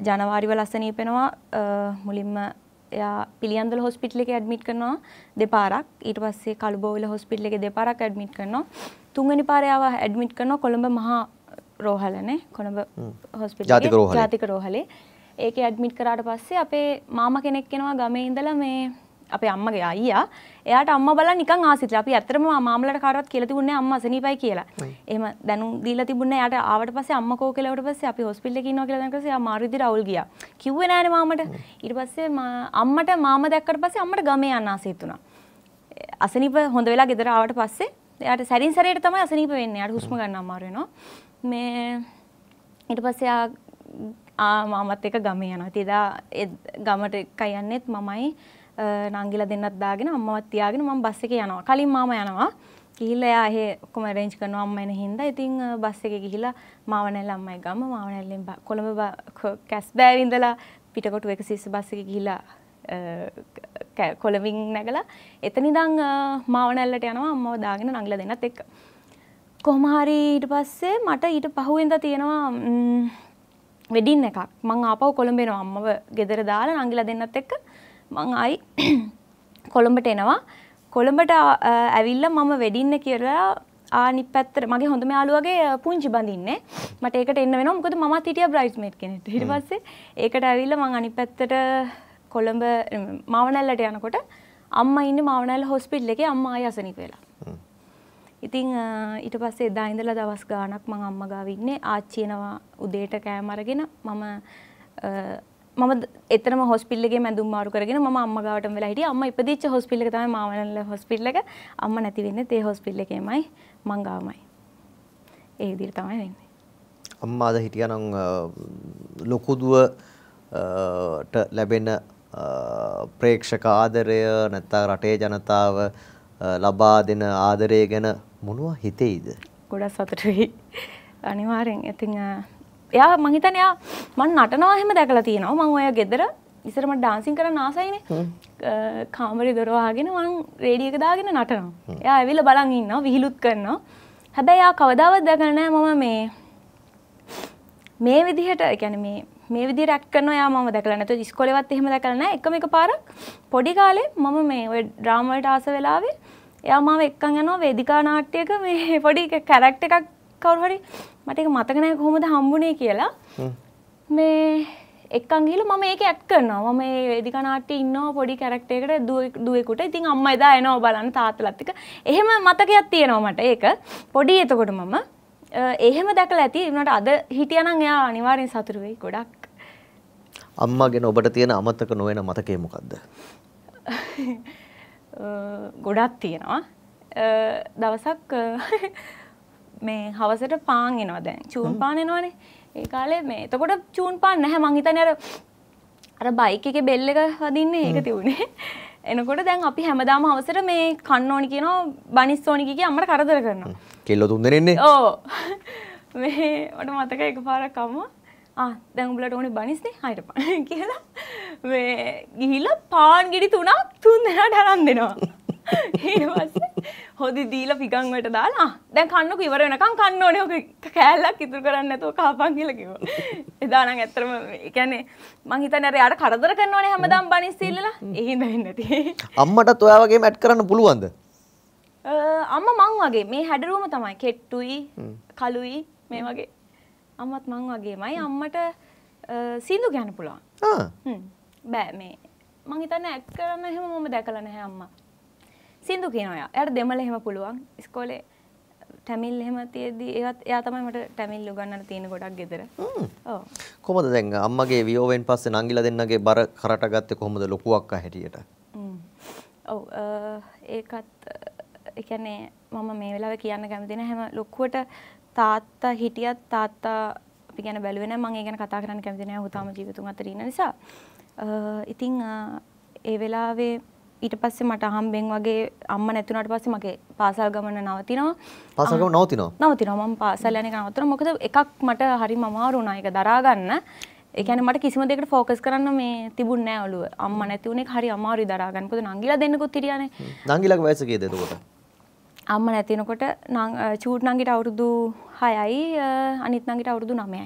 A: ජනවාරිවල අසනීපෙනවා මුලින්ම එයා පිළියන්දල හොස්පිටල් එකේ ඇඩ්මිට් කරනවා දෙපාරක්. ඊට පස්සේ කළුබෝවිල හොස්පිටල් එකේ දෙපාරක් ඇඩ්මිට් කරනවා. තුන්වෙනි පාරේ ආව ඇඩ්මිට් කරනවා කොළඹ මහා රෝහලනේ. කොළඹ හොස්පිටල් එකේ ජාතික රෝහලේ. ඒකේ ඇඩ්මිට් කරාට පස්සේ අපේ මාමා කෙනෙක් එනවා ගමේ ඉඳලා මේ අපේ අම්මගේ අයියා එයාට අම්ම බල නිකන් ආසිතලා අපි ඇත්තටම මාමලට කාටවත් කියලා තිබුණේ අම්මා අසනීපයි කියලා. එහෙම දැනුම් දීලා තිබුණේ එයාට ආවට පස්සේ අම්ම කෝ කියලා ඊට පස්සේ අපි හොස්පිටල් එකේ ඉන්නවා කියලා දැනගත්තා. එයා මාරු විදිහට අවුල් ගියා. කිව්වේ නෑනේ මාමට. ඊට පස්සේ අම්මට මාම දැක්කට පස්සේ අම්මට ගමේ යන්න ආසෙත් උනා. අසනීප හොඳ වෙලා ගෙදර ආවට පස්සේ එයාට සැරින් සැරේට තමයි අසනීප වෙන්නේ. එයාට හුස්ම ගන්න අමාරු වෙනවා. මේ ඊට පස්සේ ආ මාමත් එක ගමේ යනවා. ඉතින් එදා ගමට කයන්නේත් මමයි නංගිලා දෙන්නත් දාගෙන අම්මවත් තියාගෙන මම බස් එකේ යනවා. කලින් මාම යනවා. ගිහිල්ලා එයා එහෙ ඔක්කොම arrange කරනවා අම්ම එන හින්දා. ඉතින් බස් එකේ ගිහිල්ලා මාවනැල්ල අම්මයි ගම මාවනැල්ලෙන් කොළඹ කැස්බෑවේ ඉඳලා පිටකොටු 120 බස් එකේ ගිහිල්ලා කොළඹින් නැගලා එතන ඉඳන් මාවනැල්ලට යනවා අම්මව දාගෙන නංගිලා දෙන්නත් එක්ක. කොහොම හරි ඊට පස්සේ මට ඊට පහුවෙන්දා තියෙනවා වෙඩින් එකක්. මං ආපහු කොළඹ එනවා අම්මව ගෙදර දාලා නංගිලා දෙන්නත් එක්ක. මං ආයි <clears throat> කොළඹට එනවා කොළඹට ඇවිල්ල මම වෙඩින්න කියලා ආනිත් පැත්තට මගේ හොඳම යාළුවගේ පුංචි බඳින්නේ මට ඒකට එන්න වෙනවා මොකද මමත් හිටියා බ්‍රයිඩ්ස්මේඩ් කෙනෙක් ඊට පස්සේ ඒකට ඇවිල්ලා මං අනිත් පැත්තට කොළඹ මාවනැල්ලට යනකොට අම්මා ඉන්නේ මාවනැල්ල හොස්පිටල් එකේ අම්මා ආයි අසනීප වෙලා ඉතිං ඊට පස්සේ එදා ඉඳලා දවස් ගානක් මං අම්මා ගාව ඉන්නේ ආච්චි එනවා උදේට කෑම අරගෙන මම මම එතනම හොස්පිටල් එකේ මැදුම් මාරු කරගෙන මම අම්මා ගාවටම වෙලා හිටියේ. අම්මා ඉපදිච්ච හොස්පිටල් එක තමයි මාවනල්ල හොස්පිටල් එක. අම්මා නැති වෙන්නේ තේ හොස්පිටල් එකේමයි මං ගාවමයි. ඒ විදිහට තමයි වෙන්නේ.
B: අම්මාද හිටියානම් ලොකු දුවට ලැබෙන ප්‍රේක්ෂක ආදරය නැත්නම් රටේ ජනතාව ලබා දෙන ආදරය ගැන මොනවා හිතෙයිද?
A: ගොඩක් සතුටුයි. අනිවාර්යෙන්. ඉතින් එයා මහිතන එයා මන් නටනවා එහෙම දැකලා තියෙනවා මම ඔය ගෙදර ඉස්සර මට ඩාන්සින් කරන්න ආසයිනේ කාමරේ දොරවාගෙන මං රේඩියෝ එක දාගෙන නටනවා එයා ඇවිල්ලා බලන් ඉන්නවා විහිළුත් කරනවා හැබැයි එයා කවදාවත් දැකලා නැහැ මම මේ මේ විදිහට يعني මේ මේ විදිහට ඇක්ට් කරනවා එයා මම දැකලා නැතුව ඉස්කෝලේවත් එහෙම දැකලා නැහැ එකම එක පාරක් පොඩි කාලේ මම මේ ඔය ඩ්‍රාමා වලට ආස වෙලාවේ එයා මාව එක්කන් යනවා වේදිකා නාට්‍යයක මේ <laughs> පොඩි කැරක්ටර් එකක් කවරහරි මට එක මතකනෑ කොහොමද හම්බුනේ කියලා මේ එක්කංගිල මම ඒක ඇට් කරනවා මම මේ වේදිකනාට්‍ය ඉන්නවා පොඩි කැරක්ටරයකට දුවෙක් දුවෙකුට. ඉතින් අම්මා එදා එනවා බලන්න තාත්තලත් එක්ක. එහෙම මතකයක් තියෙනවා මට ඒක. පොඩි එතකොට මම එහෙම දැකලා ඇති. ඒනට අද හිටියානම් එයා අනිවාර්යෙන් සතුටු වෙයි ගොඩක්.
B: අම්මා ගැන ඔබට තියෙන අමතක නොවන මතකය මොකක්ද? <laughs>
A: ගොඩක් තියෙනවා. දවසක් <laughs> මේ හවසට පාන් එනවා දැන් චූන් පාන් එනවානේ ඒ කාලේ මේ එතකොට චූන් පාන් නැහැ මං හිතන්නේ අර අර බයික් එකේ බෙල් එක වදින්නේ ඒක තිබුණේ <laughs> එනකොට දැන් අපි හැමදාම අවසර මේ කන්න ඕනි කියනවා බනිස් ඕනි කිය අම්මට කරදර කරනවා.
B: කෙල්ලෝ තුන් දෙනෙන්නේ. ඕ.
A: <laughs> මේ මට මතක එකපාරක් අම්මා ආ දැන් උඹලට ඕනේ බනිස්නේ හයිට පාන <laughs> කියලා මේ ගිහිල්ලා පාන් ගිඩි තුනක් තුන් දෙනාට අරන් දෙනවා. <laughs> ඒවස්සේ හොදි දීලා පිකන් වලට දාලා දැන් කන්නක ඉවර වෙනකන් කන්න ඕනේ ඔක කෑල්ලක් ඉතුරු කරන්නේ නැතුව කාපන් කියලා කිව්වා. <laughs> එදා නම් ඇත්තටම ඒ කියන්නේ මං හිතන්නේ අර යාට කරදර කරනෝනේ හැමදාම බනිස් ඉල්ලලා. ඒ <laughs> හින්දා වෙන්නේ නැති.
B: අම්මටත් ඔයා වගේම ඇඩ් කරන්න පුළුවන්ද?
A: අම්ම මං වගේ මේ හැඩරුවම තමයි කෙට්ටුයි කළුයි මේ වගේ. අම්මත් මං වගේමයි අම්මට සින්දු ගැන පුළුවන්. බෑ මේ මං හිතන්නේ ඇඩ් කරන්න එහෙම මම දැකලා නැහැ අම්මා. සින්දු කියනවා එයා. එයාට දෙමළ එහෙම පුළුවන්. ඉස්කෝලේ ටැමිල් එහෙම තියෙද්දි ඒවත් එයා තමයි මට ටැමිල් උගන්වන්න තියෙන ගොඩක් ගෙදර. ඔව්.
B: කොහොමද දැන් අම්මගේ වියෝවෙන් පස්සේ නංගිලා දෙන්නගේ බර කරට ගත්තේ කොහොමද ලොකු අක්කා හැටියට?
A: ඔව් ඒකත් ඒ කියන්නේ මම මේ වෙලාවේ කියන්න කැමති නැහැ හැම ලොකුවට තාත්තා හිටියත් තාත්තා අපි ගැන බැලුවේ නැහැ මම ඒ ගැන කතා කරන්න කැමති නැහැ ඔහු තාම ජීවිතුන් අතර ඉන්න නිසා. ඉතින් ඒ වෙලාවේ ඊට පස්සේ මට අහම්බෙන් වගේ අම්ම නැතුනට පස්සේ මගේ පාසල් ගමන නවතිනවා. පාසල් ගමන නවතිනවා. නවතිනවා. මම පාසල් යන එක නවතනවා. මොකද එකක් මට හරිම අමාරු වුණා ඒක දරා ගන්න. ඒ කියන්නේ මට කිසිම දෙයකට ෆෝකස් කරන්න මේ තිබුණ නෑ ඔළුව. අම්මා නැති වුණේ හරි අමාරුයි දරා ගන්න. මොකද නංගිලා දෙන්නකුත් හිටියානේ.
B: නංගිලාගේ වයස කීයද එතකොට?
A: අම්ම නැතිනකොට චූට් නංගිට අවුරුදු 6යි අනිත් නංගිට අවුරුදු 9යි.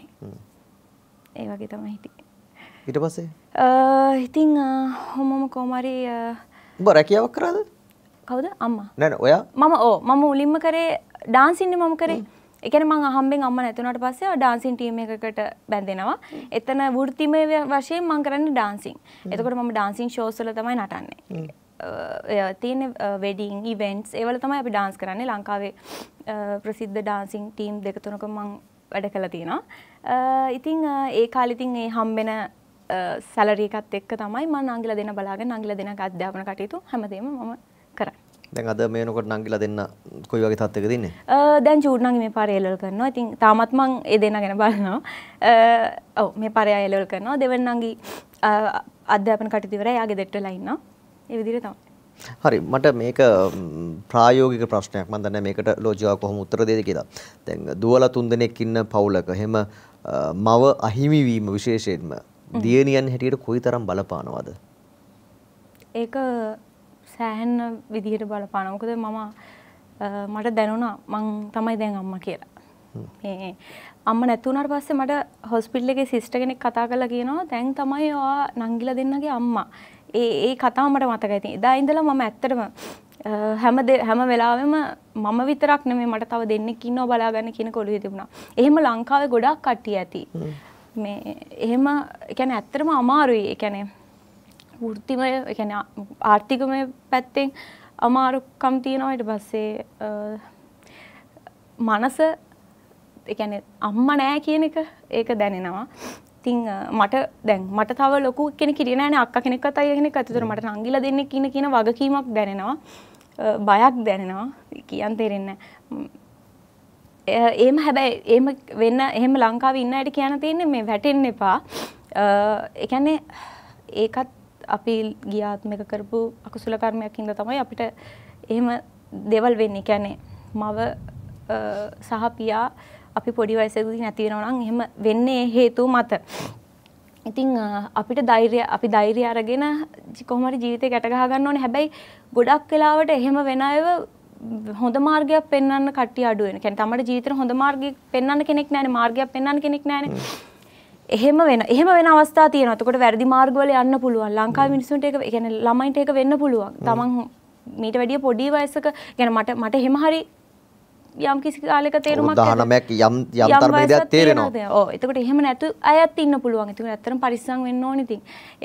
A: ඒ වගේ තමයි හිටියේ. ඊට පස්සේ? ඉතින් හොමම කොමාරි
B: ඔබ රැකියාවක් කරාද? කවුද? අම්මා. නෑ නෑ ඔයා.
A: මම ඕ මම මුලින්ම කරේ ඩාන්ස් ඉන්නේ මම කරේ. ඒ කියන්නේ මං අහම්බෙන් අම්මා නැතුණාට පස්සේ ඩාන්සින් ටීම් එකකට බැඳෙනවා. එතන වෘත්තිමය වශයෙන් මං කරන්නේ ඩාන්සින්. එතකොට මම ඩාන්සින් ෂෝස් වල තමයි නටන්නේ. තියෙන වෙඩින් ඉවෙන්ට්ස් ඒවල තමයි අපි ඩාන්ස් කරන්නේ ලංකාවේ ප්‍රසිද්ධ ඩාන්සින් ටීම් දෙක තුනක මං වැඩ කළා තියෙනවා. ඉතින් ඒ කාලෙ ඉතින් ඒ හම්බෙන සැලරීකත් එක්ක තමයි මම නංගිලා දෙන බලාගෙන නංගිලා දෙන අධ්‍යාපන කටයුතු හැමදේම මම කරන්නේ.
B: දැන් අද මේ වෙනකොට නංගිලා දෙන්න කොයි වගේ තත්ත්වයකද ඉන්නේ?
A: දැන් ජූඩ් නංගි මේ පාරේ එලවල් කරනවා. ඉතින් තාමත් මම ඒ දෙන්න ගැන බලනවා. ඔව් මේ පාරේ ආයෙ එලවල් කරනවා. දෙවෙනි නංගි අධ්‍යාපන කටයුතු ඉවරයි. එයා ගෙදරට වෙලා ඉන්නවා. ඒ විදිහට තමයි.
B: හරි මට මේක ප්‍රායෝගික ප්‍රශ්නයක් මම දන්නේ මේකට ලෝජිකාව කොහොම උත්තර දෙයිද කියලා. දැන් දුවලා තුන් දෙනෙක් ඉන්න පවුලක එහෙම මව අහිමි වීම විශේෂයෙන්ම දියණියන් හැටියට කොයිතරම් බලපානවද?
A: ඒක සෑහෙන විදිහට බලපානවා. මොකද මම මට දැනුණා මං තමයි දැන් අම්මා කියලා. මේ අම්ම නැතුවුණට පස්සේ මට හොස්පිටල් එකේ සිස්ටර් කෙනෙක් කතා කරලා කියනවා දැන් තමයි ඔයා නංගිලා දෙන්නගේ අම්මා. ඒ ඒ කතාව මට මතකයි. ඉතින් එදා ඉඳලා මම ඇත්තටම හැම හැම වෙලාවෙම මම විතරක් නෙමෙයි මට තව දෙන්නෙක් ඉන්නවා බලාගන්න කියන කොළුවේ තිබුණා. එහෙම ලංකාවේ ගොඩක් කට්ටිය ඇති. මේ එහෙම එකැන ඇත්තරම අමාරුයි එකැනේ වෘතිමය එකැන ආර්ථිකමය පැත්තෙන් අමාරුකම් තියෙනවට පස්සේ මනස එකැන අම්ම නෑ කියන එක ඒක දැනෙනවා තිං මට දැන් මට තව ලොකු කෙන කිරනෑන අක් කෙනෙක්ත් අයගෙන ඇතුතුර මට නංගිල දෙන්න කියන කියන වගකීමක් දැනෙනවා බයක් දැනෙනවා කියන් තෙරෙන්න ඒම හැබැයි ඒම වෙන්න එහෙම ලංකාව ඉන්න අයට කියන තියන්නේ මේ වැටෙන් එපා එකන්නේ ඒකත් අපි ගියාත්මක කරපු අකුසුල කර්මයක් හින්ද තමයි අපිට එහෙම දෙවල් වෙන්නේ කියන්නේ මව සහ පියා අපි පොඩි වයසකදී නැති වෙනවා නම් එහෙම වෙන්නේ හේතු මත. ඉතින් අපිට ධෛර්ය අපි ධෛර්ය අරගෙන කොහොම හරි ජීවිතේ ගැට ගහ ගන්න ඕනේ. හැබැයි ගොඩක් වෙලාවට එහෙම වෙන අයව හොඳ මාර්ගයක් පෙන්වන්න කට්ටිය අඩු වෙන. කියන්නේ තමට ජීවිතේ හොඳ මාර්ගයක් පෙන්වන්න කෙනෙක් නැහැනේ මාර්ගයක් පෙන්වන්න කෙනෙක් නැහැනේ. එහෙම වෙන එහෙම වෙන අවස්ථා තියෙනවා. එතකොට වැරදි මාර්ගවල යන්න පුළුවන්. ලංකාවේ මිනිස්සුන්ට ඒක يعني ළමයින්ට ඒක වෙන්න පුළුවන්. තමන් මීට වැඩිය පොඩි වයසක يعني මට මට එහෙම හරි යම් කිසි කාලයක තේරුමක්
B: 19ක් යම් යම් ධර්මයක් තේරෙනවා.
A: ඔව්. එතකොට එහෙම නැතු අයත් ඉන්න පුළුවන්. ඒක ඇත්තටම පරිස්සම් වෙන්න ඕනේ ඉතින්.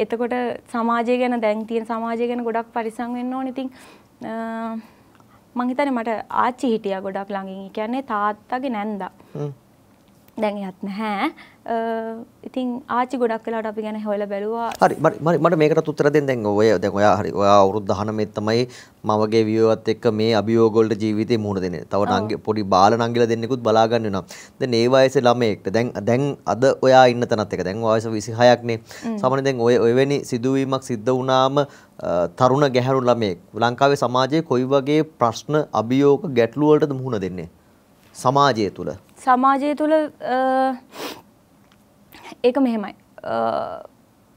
A: එතකොට සමාජය ගැන දැන් තියෙන සමාජය ගැන ගොඩක් පරිස්සම් වෙන්න ඕනේ ඉතින්. මං හිතන්නේ මට ආච්චි හිටියා ගොඩක් ළඟින්. ඒ කියන්නේ තාත්තගේ නැන්දා. දැන් එහත් නැහැ. Uh, ඉතින් ආචි ගොඩක් වෙලාට අපි ගැන හොයලා බැලුවා.
B: හරි මට මේකටත් උත්තර දෙන්න දැන් ඔය දැන් ඔයා හරි ඔයා අවුරුදු 19 තමයි මවගේ වියවත් එක්ක මේ අභියෝග වලට ජීවිතේ මුහුණ දෙන්නේ. තව නංගි පොඩි බාල නංගිලා දෙන්නෙකුත් බලා ගන්න වෙනවා. දැන් ඒ වයසේ ළමයෙක්ට දැන් දැන් අද ඔයා ඉන්න තැනත් එක දැන් වයස 26ක් නේ. සාමාන්‍යයෙන් දැන් ඔය ඔයවැනි සිදුවීමක් සිද්ධ වුණාම තරුණ ගැහැණු ළමයෙක් ලංකාවේ සමාජයේ කොයි වගේ ප්‍රශ්න අභියෝග ගැටලු වලටද මුහුණ දෙන්නේ? සමාජය තුල.
A: සමාජය තුල ඒක මෙහෙමයි.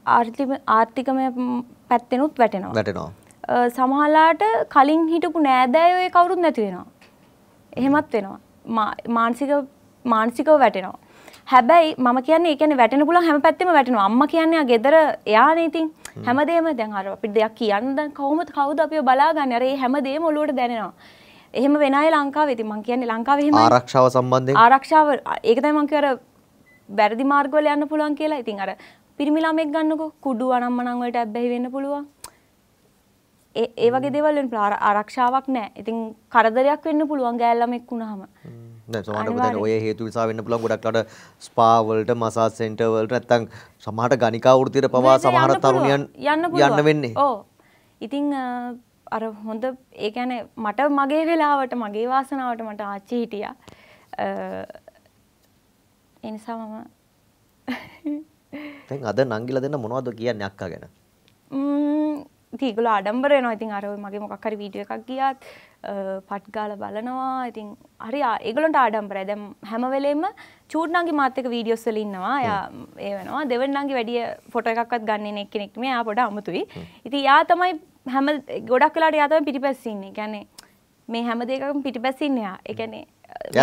A: ආර්ථිකමය පැත්තෙනුත් වැටෙනවා. වැටෙනවා. සමහරලාට කලින් හිටපු නෑදෑයෝ ඒ කවුරුත් නැති වෙනවා. එහෙමත් වෙනවා. මානසික මානසිකව වැටෙනවා. හැබැයි මම කියන්නේ ඒ කියන්නේ වැටෙන පුළුවන් හැම පැත්තෙම වැටෙනවා. අම්මා කියන්නේ ආ ගෙදර එයානේ ඉතින් හැමදේම දැන් අර අපිට දෙයක් කියන්න දැන් කොහොමද කවුද අපිව බලාගන්නේ? අර මේ හැමදේම ඔලුවට දැනෙනවා. එහෙම වෙන අය ලංකාවේ ඉතින් මං කියන්නේ ලංකාවේ එහෙම
B: ආරක්ෂාව සම්බන්ධයෙන්
A: ආරක්ෂාව ඒක තමයි මං කියවර වැරදි මාර්ගවල යන්න පුළුවන් කියලා. ඉතින් අර පිරිමි ළමෙක් ගන්නකෝ කුඩු අනම්මනම් වලට ඇබ්බැහි වෙන්න පුළුවන්. ඒ ඒ වගේ දේවල් වෙන්න පුළුවන්. ආරක්ෂාවක් නැහැ. ඉතින් කරදරයක් වෙන්න පුළුවන් ගෑල් ළමෙක් වුණාම.
B: දැන් සමහරවිට දැන් ඔය හේතු නිසා වෙන්න පුළුවන් ගොඩක් අඩ ස්පා වලට මසාජ් සෙන්ටර් වලට නැත්තම් සමහරට ගණිකා වෘත්තියට පවා සමහර තරුණියන් යන්න වෙන්නේ. ඔව්.
A: ඉතින් අර හොඳ ඒ කියන්නේ මට මගේ වෙලාවට මගේ වාසනාවට මට ආච්චි හිටියා. ඒ නිසා මම
B: <laughs> දැන් අද නංගිලා දෙන්න මොනවද කියන්නේ අක්කා ගැන?
A: ම්ම් ඒගොල්ලෝ ආඩම්බර වෙනවා. ඉතින් අර මගේ මොකක් හරි වීඩියෝ එකක් ගියත් පට් ගාලා බලනවා. ඉතින් හරි ඒගොල්ලන්ට ආඩම්බරයි. දැන් හැම වෙලෙම චූඩ්නන්ගේ මාත් එක්ක වීඩියෝස් වල ඉන්නවා. එයා ඒ වෙනවා. දෙවන්නන්ගේ වැඩි ෆොටෝ එකක්වත් ගන්නෙ නෙක් කෙනෙක් නෙමෙයි. එයා පොඩ අමුතුයි. ඉතින් එයා තමයි හැම ගොඩක් වෙලාට එයා තමයි පිටිපස්සේ ඉන්නේ. කියන්නේ මේ හැම දෙයකම පිටිපස්සේ ඉන්නේ එයා. ඒ කියන්නේ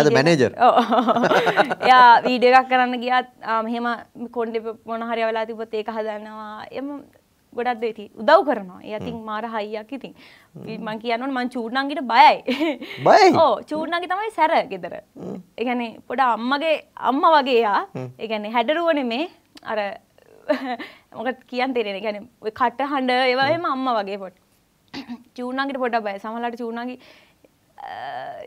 B: යද මැනේජර් <laughs>
A: යා වීඩිය එකක් කරන්න ගියත් මෙහෙම කොන්ඩ මොනහරි වෙලා තිබොත් ඒක හදන්නවා එම ගොඩක් දෙති උදව් කරනවා ඒතින් මාර හයියක් ඉතින් මං කියන්නවන මං චූර්ණන්ගිට බයයි බයි ඕ <laughs> චූර්ණගේ තමයි සැර ගෙදර එකැනේ පොඩ අම්මගේ අම්ම වගේයා එකැනේ හැඩරුවන මේ අර <laughs> මොකත් කියන් තෙරෙන ගැන කට හඬ ඒවම අම්ම වගේ පොට් <clears throat> චූර්ණන්ගට පොඩ බය සමලට චූර්ණගේ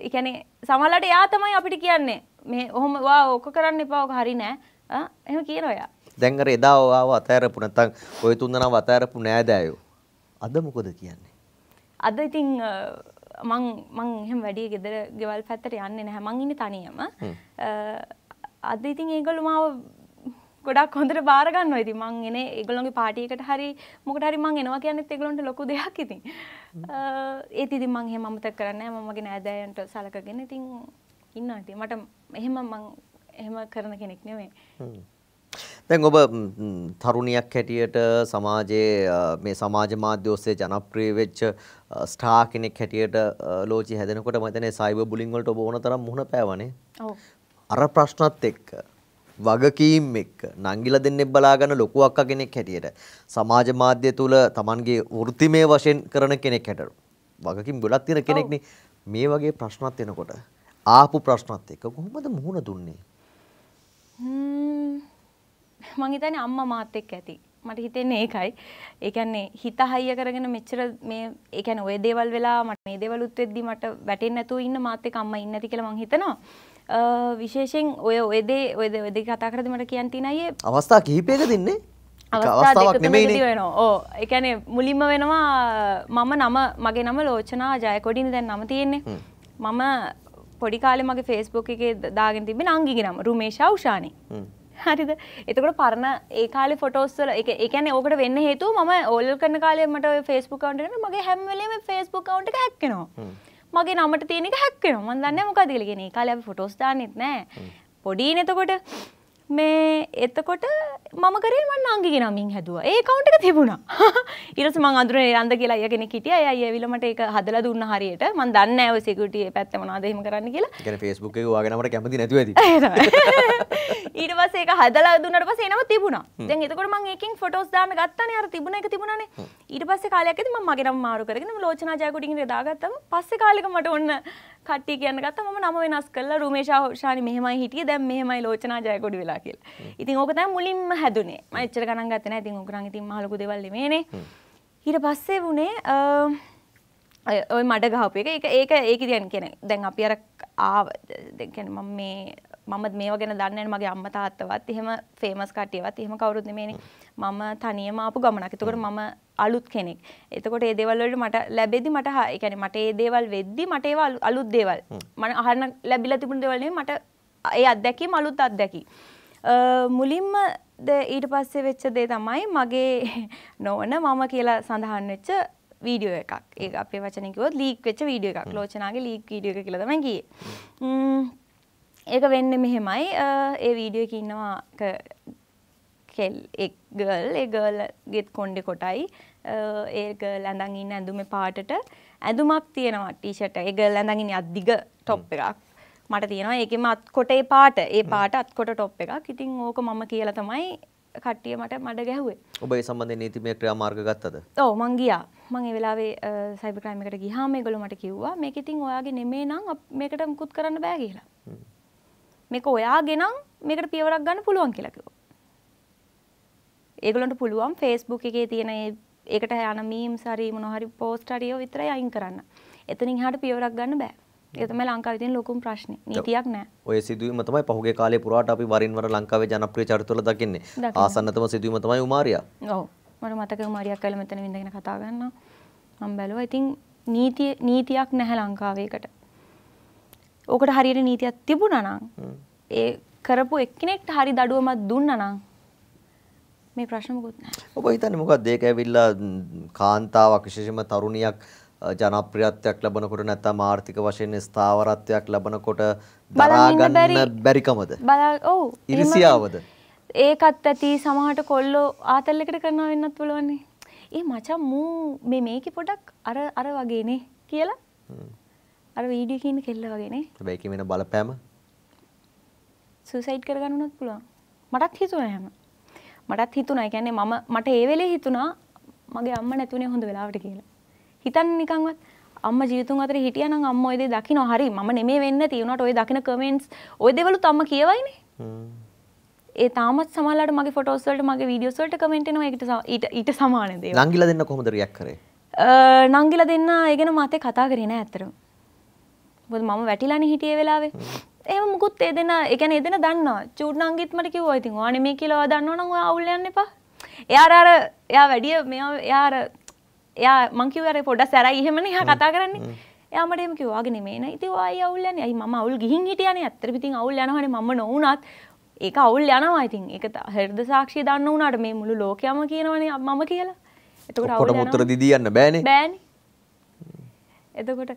A: එකනේ සමලට යාතමයි අපිට කියන්නේ මේ ඔහොම වා ඕක කරන්න එපාවක හරි නෑ එහම කියන ඔයා
B: දැන්ගර එදා ඔයාව අතෑරපු නැතන් ඔය තුන්දනම් අතෑරපු නෑදෑයෝ අද මොකොද කියන්නේ
A: අද ඉතිං මං මං එහෙම වැඩිය ගෙදර ගෙවල් පැත්තට යන්නේ නැහැ මං ඉන්නේ තනියම අද ඉතින් ඒගොල්ලෝ මාව ගොඩක් හොඳට බාරගන්න ඇති මං එන ඒගොලොගේ පාටියකට හරි මොකට හරි මං එනවා කියන්නෙත් එගොලොන්ට ලොකු දෙයක් ඉතින් ඒත් ඉතින් මං එහෙම අමතක කරන්නේ මමගේ නෑදෑයන්ට සලකගෙන ඉතින් ඉන්නවා ඉතින් මට එහෙම මං එහෙම කරන කෙනෙක් නෙමෙයි
B: දැන් ඔබ තරුණියක් හැටියට සමාජයේ මේ සමාජ මාධ්‍ය ඔස්සේ ජනප්‍රිය වෙච්ච ස්ටා කෙනෙක් හැටියට ලෝචි හැදෙනකොට මම හිතන්නේ සයිබර් බුලින් වලට ඔබ ඕන තරම් මුහුණ පෑවනේ. ඔව්. අර ප්‍රශ්නත් එක්ක වගකීම් එක්ක නංගිලා දෙන්නෙක් බලාගන්න ලොකු අක්කා කෙනෙක් හැටියට සමාජ මාධ්‍ය තුල Tamanගේ වෘත්තිමය වශයෙන් කරන කෙනෙක් හැටියට වගකීම් ගොඩක් තියෙන කෙනෙක්නේ මේ වගේ ප්‍රශ්නත් එනකොට ආපු ප්‍රශ්නත් එක්ක කොහොමද මුහුණ දුන්නේ
A: මං හිතන්නේ අම්මා මාත් එක්ක ඇති මට හිතෙන්නේ ඒකයි. ඒ කියන්නේ හිත හයිය කරගෙන මෙච්චර මේ ඒ කියන්නේ ওই දේවල් වෙලා මට මේ දේවල් උත් වෙද්දි මට වැටෙන්නේ නැතුව ඉන්න මාත් එක්ක අම්මා ඉන්නේ නැති කියලා මං හිතනවා. විශේෂෙන් ඔය ඔයදේ ඔයද ඔයද කතා කරද මට කියන් තිනයේ
B: අවස්ථා කිහිපයක දෙන්නේ අවස්ථාවක් නෙමෙයි වෙනවා
A: ඕ ඒ කියන්නේ මුලින්ම වෙනවා මම නම මගේ නම ලෝචනා ජයකොඩින් දැන් නම තියෙන්නේ මම පොඩි කාලේ මගේ ෆේස්බුක් එකේ දාගෙන තිබෙන අංගිගේ නම රුමේෂා උෂානි හරිද එතකොට පරණ ඒ කාලේ ෆොටෝස් වල ඒ කියන්නේ ඕකට වෙන්න හේතුව මම ඕල් කරන කාලේ මට ඔය Facebook account එකේ මගේ හැම වෙලේම Facebook account එක හැක් වෙනවා මගේ නමට තියෙනක හැක්කෙන මන්දන්න මොකදලගෙන කාල ෆොටෝස් දාන්නෙත් නෑ පොඩීනතකොට මේ එතකොට මම කරේ මන් අංගි නමින් හැදුව ඒ කවුන්ට එක තිබුණා ඉරස <laughs> මං අඳුරේ යන්ද කියලා අය කෙනෙක් හිටියා අය ඇවිලමට ඒක හදලා දුන්න හරියට මන් දන්නේ නැහැ ඔය සිකියුරිටි ඒ පැත්ත මොනවද එහෙම කරන්න කියලා
B: ඒ කියන්නේ Facebook එකේ වාගෙන අපට කැමති නැතුව ඇති
A: <laughs> <laughs> ඊට පස්සේ ඒක හදලා දුන්නාට පස්සේ එනම තිබුණා දැන් එතකොට මං ඒකෙන් ෆොටෝස් දාන්න ගත්තානේ අර තිබුණ එක තිබුණානේ ඊට පස්සේ කාලයක් ඇති මම මගේ නම මාරු කරගෙන මම ලෝචනා ජයකොඩින් ඉඳලා දාගත්තම පස්සේ කාලෙක මට ඔන්න කට්ටි කියන්න ගත්ත ම නම වෙනස් කල්ලා රුමේෂා ෂානි මෙහමයි හිටිය දැම් මෙහමයි ලෝචනා ජයකොඩ වෙලා කියල ඉතින් ඕකතයි මුලින්ම හැදුනේ මච්චර ගණන් ගත්තන ඉතින් උකරන් ඉතින් මහලකු දෙවල්ලිමේනේ හිට පස්සේ වුණේ ඔය මඩ ගහප එක ඒක ඒක ඒක තියන් කියෙන දැන් අපි අර ආ දෙැන මම මේ මම මේව ගැන දන්නේ මගේ අම්මා තාත්තවත් එහෙම ෆේමස් කට්ටියවත් එහෙම කවුරුත් නෙමෙයිනේ. මම තනියම ආපු ගමනක්. ඒතකොට මම අලුත් කෙනෙක්. එතකොට මේ දේවල් වලට මට ලැබෙද්දි මට ඒ කියන්නේ මට මේ දේවල් වෙද්දි මට ඒවා අලුත් දේවල්. මම අහන්න ලැබිලා තිබුණු දේවල් නෙමෙයි මට ඒ අත්දැකීම අලුත් අත්දැකීම. මුලින්ම ඊට පස්සේ වෙච්ච දේ තමයි මගේ <laughs> නොවන මම කියලා සඳහන් වෙච්ච වීඩියෝ එකක්. ඒක අපේ වචනෙන් කිව්වොත් ලීක් වෙච්ච වීඩියෝ එකක්. ලෝචනාගේ ලීක් වීඩියෝ එක කියලා තමයි ගියේ. ඒක වෙන්න මෙහෙමයි ඒ වීඩියෝ එක ඉන්නවා කෙල් එක් ගර්ල් ඒ ගර්ල් ගෙත් කොණ්ඩෙ කොටයි ඒ ගර්ල් ඇඳන් ඉන්න ඇඳුමේ පාටට ඇඳුමක් තියෙනවා ටීෂර්ට් ඒ ගර්ල් ඇඳන් ඉන්නේ අද්දිග টොප් එකක් මට තියෙනවා ඒකෙම අත් කොටේ පාට ඒ පාට අත් කොට টොප් එකක් ඉතින් ඕක මම කියලා තමයි කට්ටිය මට මඩ ගැහුවේ.
B: ඔබ ඒ සම්බන්ධයෙන් නීතිමය ක්‍රියාමාර්ග ගත්තද?
A: ඔව් මං ගියා. මම ඒ වෙලාවේ සයිබර් ක්‍රයිම් එකට ගියාම ඒගොල්ලෝ මට කිව්වා මේක ඉතින් ඔයාගේ නෙමෙයි නම් මේකට මුකුත් කරන්න බෑ කියලා. මේක ඔයාගෙනන් මේකට පියවරක් ගන්න පුළුවන් කියලා කිව්වා. ඒගොල්ලන්ට පුළුවන් Facebook එකේ තියෙන ඒකට යන මීම්ස් හරි මොනවා හරි පෝස්ට් හරි ඒවා විතරයි අයින් කරන්න. එතනින් එහාට පියවරක් ගන්න බෑ. ඒක තමයි ලංකාවේ තියෙන ලොකුම ප්‍රශ්නේ. නීතියක් නැහැ.
B: ඔය සිදුවීම තමයි පහුගිය කාලේ පුරාට අපි වරින් වර ලංකාවේ ජනප්‍රිය චරිතවල දකින්නේ. ආසන්නතම සිදුවීම තමයි උමාරියා.
A: ඔව්. මට මතකයි උමාරියා කියලා මෙතන වින්දගෙන කතා ගන්නවා. මම බැලුවා. ඉතින් නීතිය නීතියක් නැහැ ලංකාවේකට. ඕකට හරියට නීතියක් තිබුණනම් ඒ කරපු එක්කෙනෙක්ට හරි දඩුවමක් දුන්නනම් මේ ප්‍රශ්න මොකුත් නැහැ.
B: ඔබ හිතන්නේ මොකක්ද ඒක ඇවිල්ලා කාන්තාවක් විශේෂම තරුණියක් ජනප්‍රියත්වයක් ලබනකොට නැත්නම් ආර්ථික වශයෙන් ස්ථාවරත්වයක් ලබනකොට
A: දරා ගන්න බැරිකමද? බලා ඔව්. ඉරිසියාවද? ඒකත් ඇති සමහරට කොල්ලෝ ආතල් එකට කරනවා වෙන්නත් පුළුවන් නේ. ඒ මචං මූ මේ මේකේ පොඩක් අර අර වගේනේ කියලා අර වීඩියෝ කියන කෙල්ල වගේනේ.
B: හැබැයි ඒකේ වෙන බලපෑම
A: සුයිසයිඩ් කරගන්න උනත් පුළුවන්. මටත් හිතුණා හැම. මටත් හිතුණා. ඒ කියන්නේ මම මට ඒ වෙලේ හිතුණා මගේ අම්මා නැතුනේ හොඳ වෙලාවට කියලා. හිතන්න නිකන්වත් අම්ම ජීවිතුන් අතර හිටියා නම් අම්ම ඔය දේ දකින්න හරි මම නෙමෙයි වෙන්න තියුණාට ඔය දකින්න කමෙන්ට්ස් ඔය දේවලුත් අම්ම කියවයිනේ. ඒ තාමත් සමහරවිට මගේ ෆොටෝස් වලට මගේ වීඩියෝස් වලට කමෙන්ට් එනවා ඒකට ඊට ඊට සමාන දේවල්.
B: නංගිලා දෙන්න කොහොමද රියැක්ට් කරේ?
A: නංගිලා දෙන්න ඒ ගැන මතේ කතා කරේ නෑ ඇත්තටම. බොද මම වැටිලාන හිටිය වෙලාවේ එහම මුකුත් ඒ දෙෙන එකන එදෙන දන්නවා චූට්නංගිත්මට කිව ඉතින් ඕන මේ කියලව දන්නවන අවුල්ලන්න එපා එයාරර එයා වැඩිය මෙ යාර එයා මංකිවර පොඩ සැර ඉහමන හ කතා කරන්නේ යාමටම කිවවාගෙන මේන ඉති වායි අවුල්ලන ඇයි ම අවුල් ගිහින් හිටියන අතර පිතින් අවුල් යනහන ම නොවනත් ඒ අවුල් යනවා ඉතින් එක හෙරද සාක්ෂි දන්න වනාට මේ මුළු ලෝකයම කියනවනේ මම කියලා එතකොට මුත්තර දිදියන්න බෑන බෑන එතකොට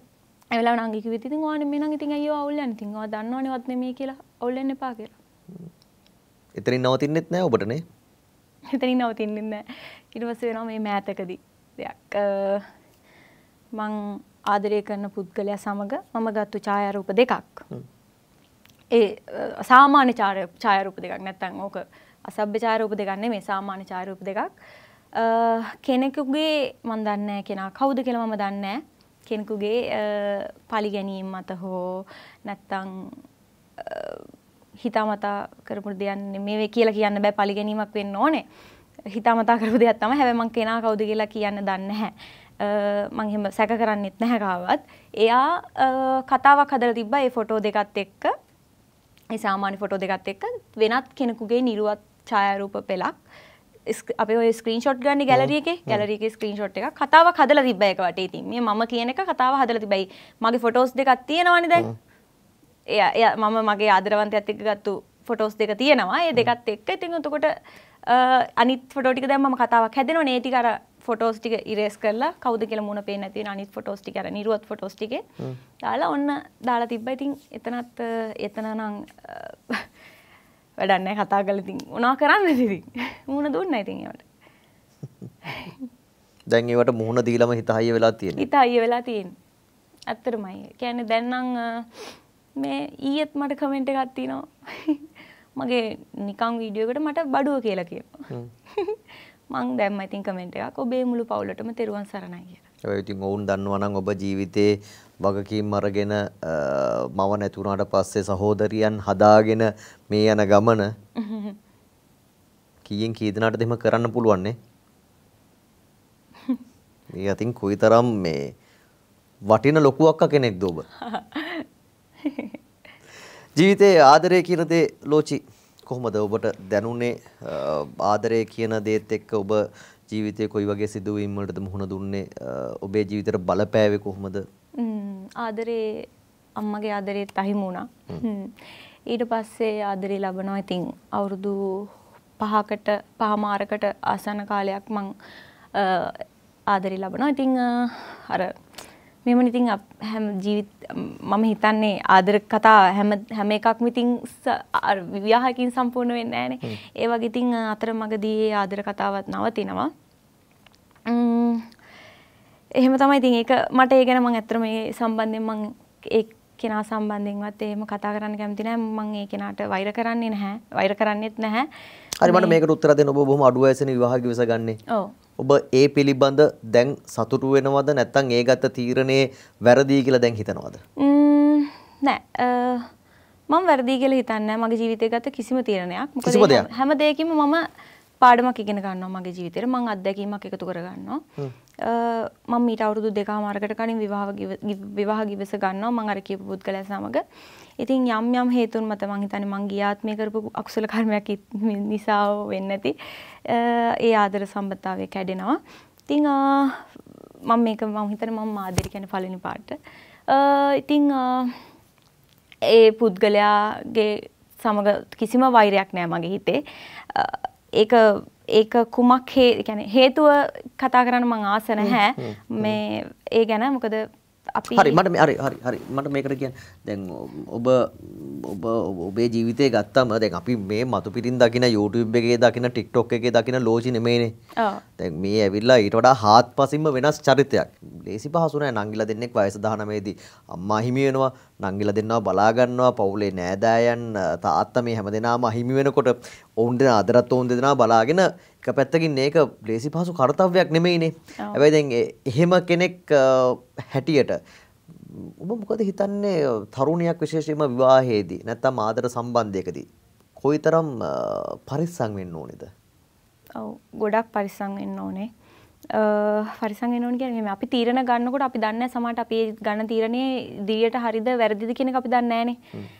A: ඇවලා නංගි කිව්වේ ඉතින් ඕන මේ නම් ඉතින් අයියෝ අවුල් යන ඉතින් ඔයා දන්නවනේවත් නෙමෙයි කියලා අවුල් වෙන්න එපා කියලා.
B: එතනින් නවතින්නෙත් නෑ ඔබට නේ?
A: එතනින් නවතින්නෙත් නෑ. ඊට පස්සේ වෙනවා මේ මෑතකදී දෙයක් මං ආදරය කරන පුද්ගලයා සමග මම ගත්තු ඡායාරූප දෙකක්. ඒ සාමාන්‍ය ඡායාරූප දෙකක් නැත්තම් ඕක අසභ්‍ය ඡායාරූප දෙකක් නෙමෙයි සාමාන්‍ය ඡායාරූප දෙකක්. කෙනෙකුගේ මන් දන්නේ කෙනා කවුද කියලා මම දන්නේ නෑ. කෙනෙකුගේ පලි ගැනීම් මත හෝ නැත්තං හිතාමතා කරපු දෙයන්න මේ කියලා කියන්න බෑ පලි ගැනීමක් වෙන්න ඕනේ හිතාමතා කරපු දෙයක් තම හැබැමං කෙනා කවුද කියලා කියන්න දන්න හැ මංහෙම සැක කරන්නෙත් නැහැකාවත් එයා කතාවක් හදර තිබ්බා ඒ ෆොටෝ දෙකත් එක්ක ඒ සාමාන්‍ය ෆොටෝ දෙකත් එක්ක වෙනත් කෙනෙකුගේ නිරුවත් ඡායාරූප පෙළක් අප ස්ක්‍රීන්ෂොට් ගන්න ගැලරියගේ ගැලරියගේ ස්ක්‍රීන්ෂොට් එක කතාව හදල තිබ්බයක වටේ ති මේ මම කියන එක කතාව හදල තිබයි මගේ ෆොටෝස් දෙකක් තියෙනවනි දැන් එය එය මම මගේ ආදරවන්ත ඇතික ගත්තු ෆොටෝස් දෙක තියෙනවා ඒ දෙකත් එක්ක ඉතින් උතකොට අනිත් ෆොටෝටික දැන් මම කතාවක් හැදෙනවා නේටි අර ෆොටෝස් ටික ඉරේස් කරලා කවුද කියලා මුණ පේන්න තියෙන අනිත් ෆොටෝස් ටික අර නිරුවත් ෆොටෝස් ටිකේ දාලා ඔන්න දාලා තිබ්බා ඉතින් එතනත් එතන නම් වැඩන්න කතා කලතින් උනා කරන්න සිරි මුණ දුන්න ඉතින් ඒවට
B: දැන් ඒවට මුහුණ දීලම හිත අයිය වෙලා තියෙන. හිත
A: අයිය වෙලා තියෙන. ඇත්තටමයි. කියන්නේ දැන් නම් මේ ඊයේත් මට කමෙන්ට් එකක් තියෙනවා. මගේ නිකන් වීඩියෝ එකට මට බඩුව කියලා කියනවා. මං දැම්මා ඉතින් කමෙන්ට් එකක් ඔබේ මුළු පවුලටම තෙරුවන් සරණයි කියලා.
B: ඔය ඉතින් ඔවුන් දන්නවා නම් ඔබ ජීවිතේ වගකීම් අරගෙන මව නැතුණාට පස්සේ සහෝදරියන් හදාගෙන මේ යන ගමන <laughs> කීයෙන් කී දෙනාටද එහෙම කරන්න පුළුවන් නේ? මේ අතින් කොයිතරම් මේ වටින ලොකු අක්කා කෙනෙක්ද ඔබ? <laughs> ජීවිතයේ ආදරය කියන දේ ලෝචි කොහොමද ඔබට දැනුනේ ආදරය කියන දේත් එක්ක ඔබ ජීවිතේ කොයි වගේ සිදුවීම් වලටද මුහුණ දුන්නේ ඔබේ ජීවිතේට බලපෑවේ කොහොමද
A: ආදරේ අම්මගේ ආදරේත් අහිමි වුණා. ඊට පස්සේ ආදරේ ලබනවා. ඉතින් අවුරුදු පහකට පහමාරකට ආසන කාලයක් මං ආදරේ ලබනවා. ඉතින් අර මෙම ඉතින් හැම ජීවිත මම හිතන්නේ ආදර කතා හැම හැම එකක්ම ඉතින් විවාහකින් සම්පූර්ණ වෙන්නේ නැහනේ. ඒ වගේ ඉතින් අතරමඟදී ආදර කතාවත් නවතිනවා. එහෙම තමයි ඉතින් ඒක මට ඒ ගැන මම ඇත්තටම මේ සම්බන්ධයෙන් මම ඒ කෙනා සම්බන්ධයෙන්වත් එහෙම කතා කරන්න කැමති නැහැ මම ඒ කෙනාට වෛර කරන්නේ නැහැ වෛර කරන්නේත් නැහැ හරි මට මේකට
B: උත්තර දෙන්න ඔබ බොහොම අඩු වයසනේ විවාහ කිවිසගන්නේ ඔව් ඔබ ඒ පිළිබඳ දැන් සතුටු වෙනවද නැත්නම් ඒ ගත තීරණේ වැරදි කියලා දැන් හිතනවද
A: නෑ මම වැරදි කියලා හිතන්නේ මගේ ජීවිතය ගත කිසිම තීරණයක් මොකද හැම දෙයකින්ම මම පාඩමක් ඉගෙන ගන්නවා මගේ ජීවිතේට මම අත්දැකීමක් එකතු කර ගන්නවා මම මීට අවුරුදු දෙකමාරකට කලින් විවාහ ගිවස ගන්නවා මං අර කියපු පුද්ගලයා සමග. ඉතින් යම් යම් හේතුන් මත මං හිතන්නේ මං ගියාත්මය කරපු අකුසල කර්මයක් නිසා වෙන්නේ නැති ඒ ආදර සම්බන්ධතාවය කැඩෙනවා. ඉතින් මම මේක මම හිතන්නේ මම ආදර කියන පළවෙනි පාට. ඉතින් ඒ පුද්ගලයාගේ සමග කිසිම වෛරයක් නෑ මගේ හිතේ. ඒක ඒක කුමක් හේ හේතුව කතා කරන්න මං ආස නැහැ මේ ඒ ගැන මොකද අපි හරි මට හරි
B: හරි හරි මට මේකට කියන්න දැන් ඔබ ඔබ ඔබේ ජීවිතය ගත්තම දැන් අපි මේ මතු පිටින් දකින YouTube එකේ දකින TikTok එකේ දකින ලෝචි නෙමෙයිනේ. ඔව්. දැන් මේ ඇවිල්ලා ඊට වඩා හාත්පසින්ම වෙනස් චරිතයක්. ලේසි පහසු නෑ නංගිලා දෙන්නෙක් වයස 19 දී අම්මා හිමි වෙනවා, නංගිලා දෙන්නව බලා ගන්නවා, පවුලේ නෑදෑයන් තාත්තා මේ හැමදෙනාම අහිමි වෙනකොට ඔවුන් දෙන අදරත් ඔවුන් දෙදෙනා බලාගෙන එක පැත්තකින් ඒක ලේසි පහසු කර්තව්‍යයක් නෙමෙයිනේ. හැබැයි දැන් එහෙම කෙනෙක් හැටියට ඔබ මොකද හිතන්නේ තරුණියක් විශේෂයෙන්ම විවාහයේදී නැත්නම් ආදර සම්බන්ධයකදී කොයිතරම් පරිස්සම් වෙන්න ඕනේද?
A: ඔව් ගොඩක් පරිස්සම් වෙන්න ඕනේ. පරිසං වෙනවා කියන්නේ අපි තීරණ ගන්නකොට අපි දන්නේ නැහැ සමහරට අපි ගන්න තීරණේ දිගට හරිද වැරදිද කියන එක අපි දන්නේ නැහනේ.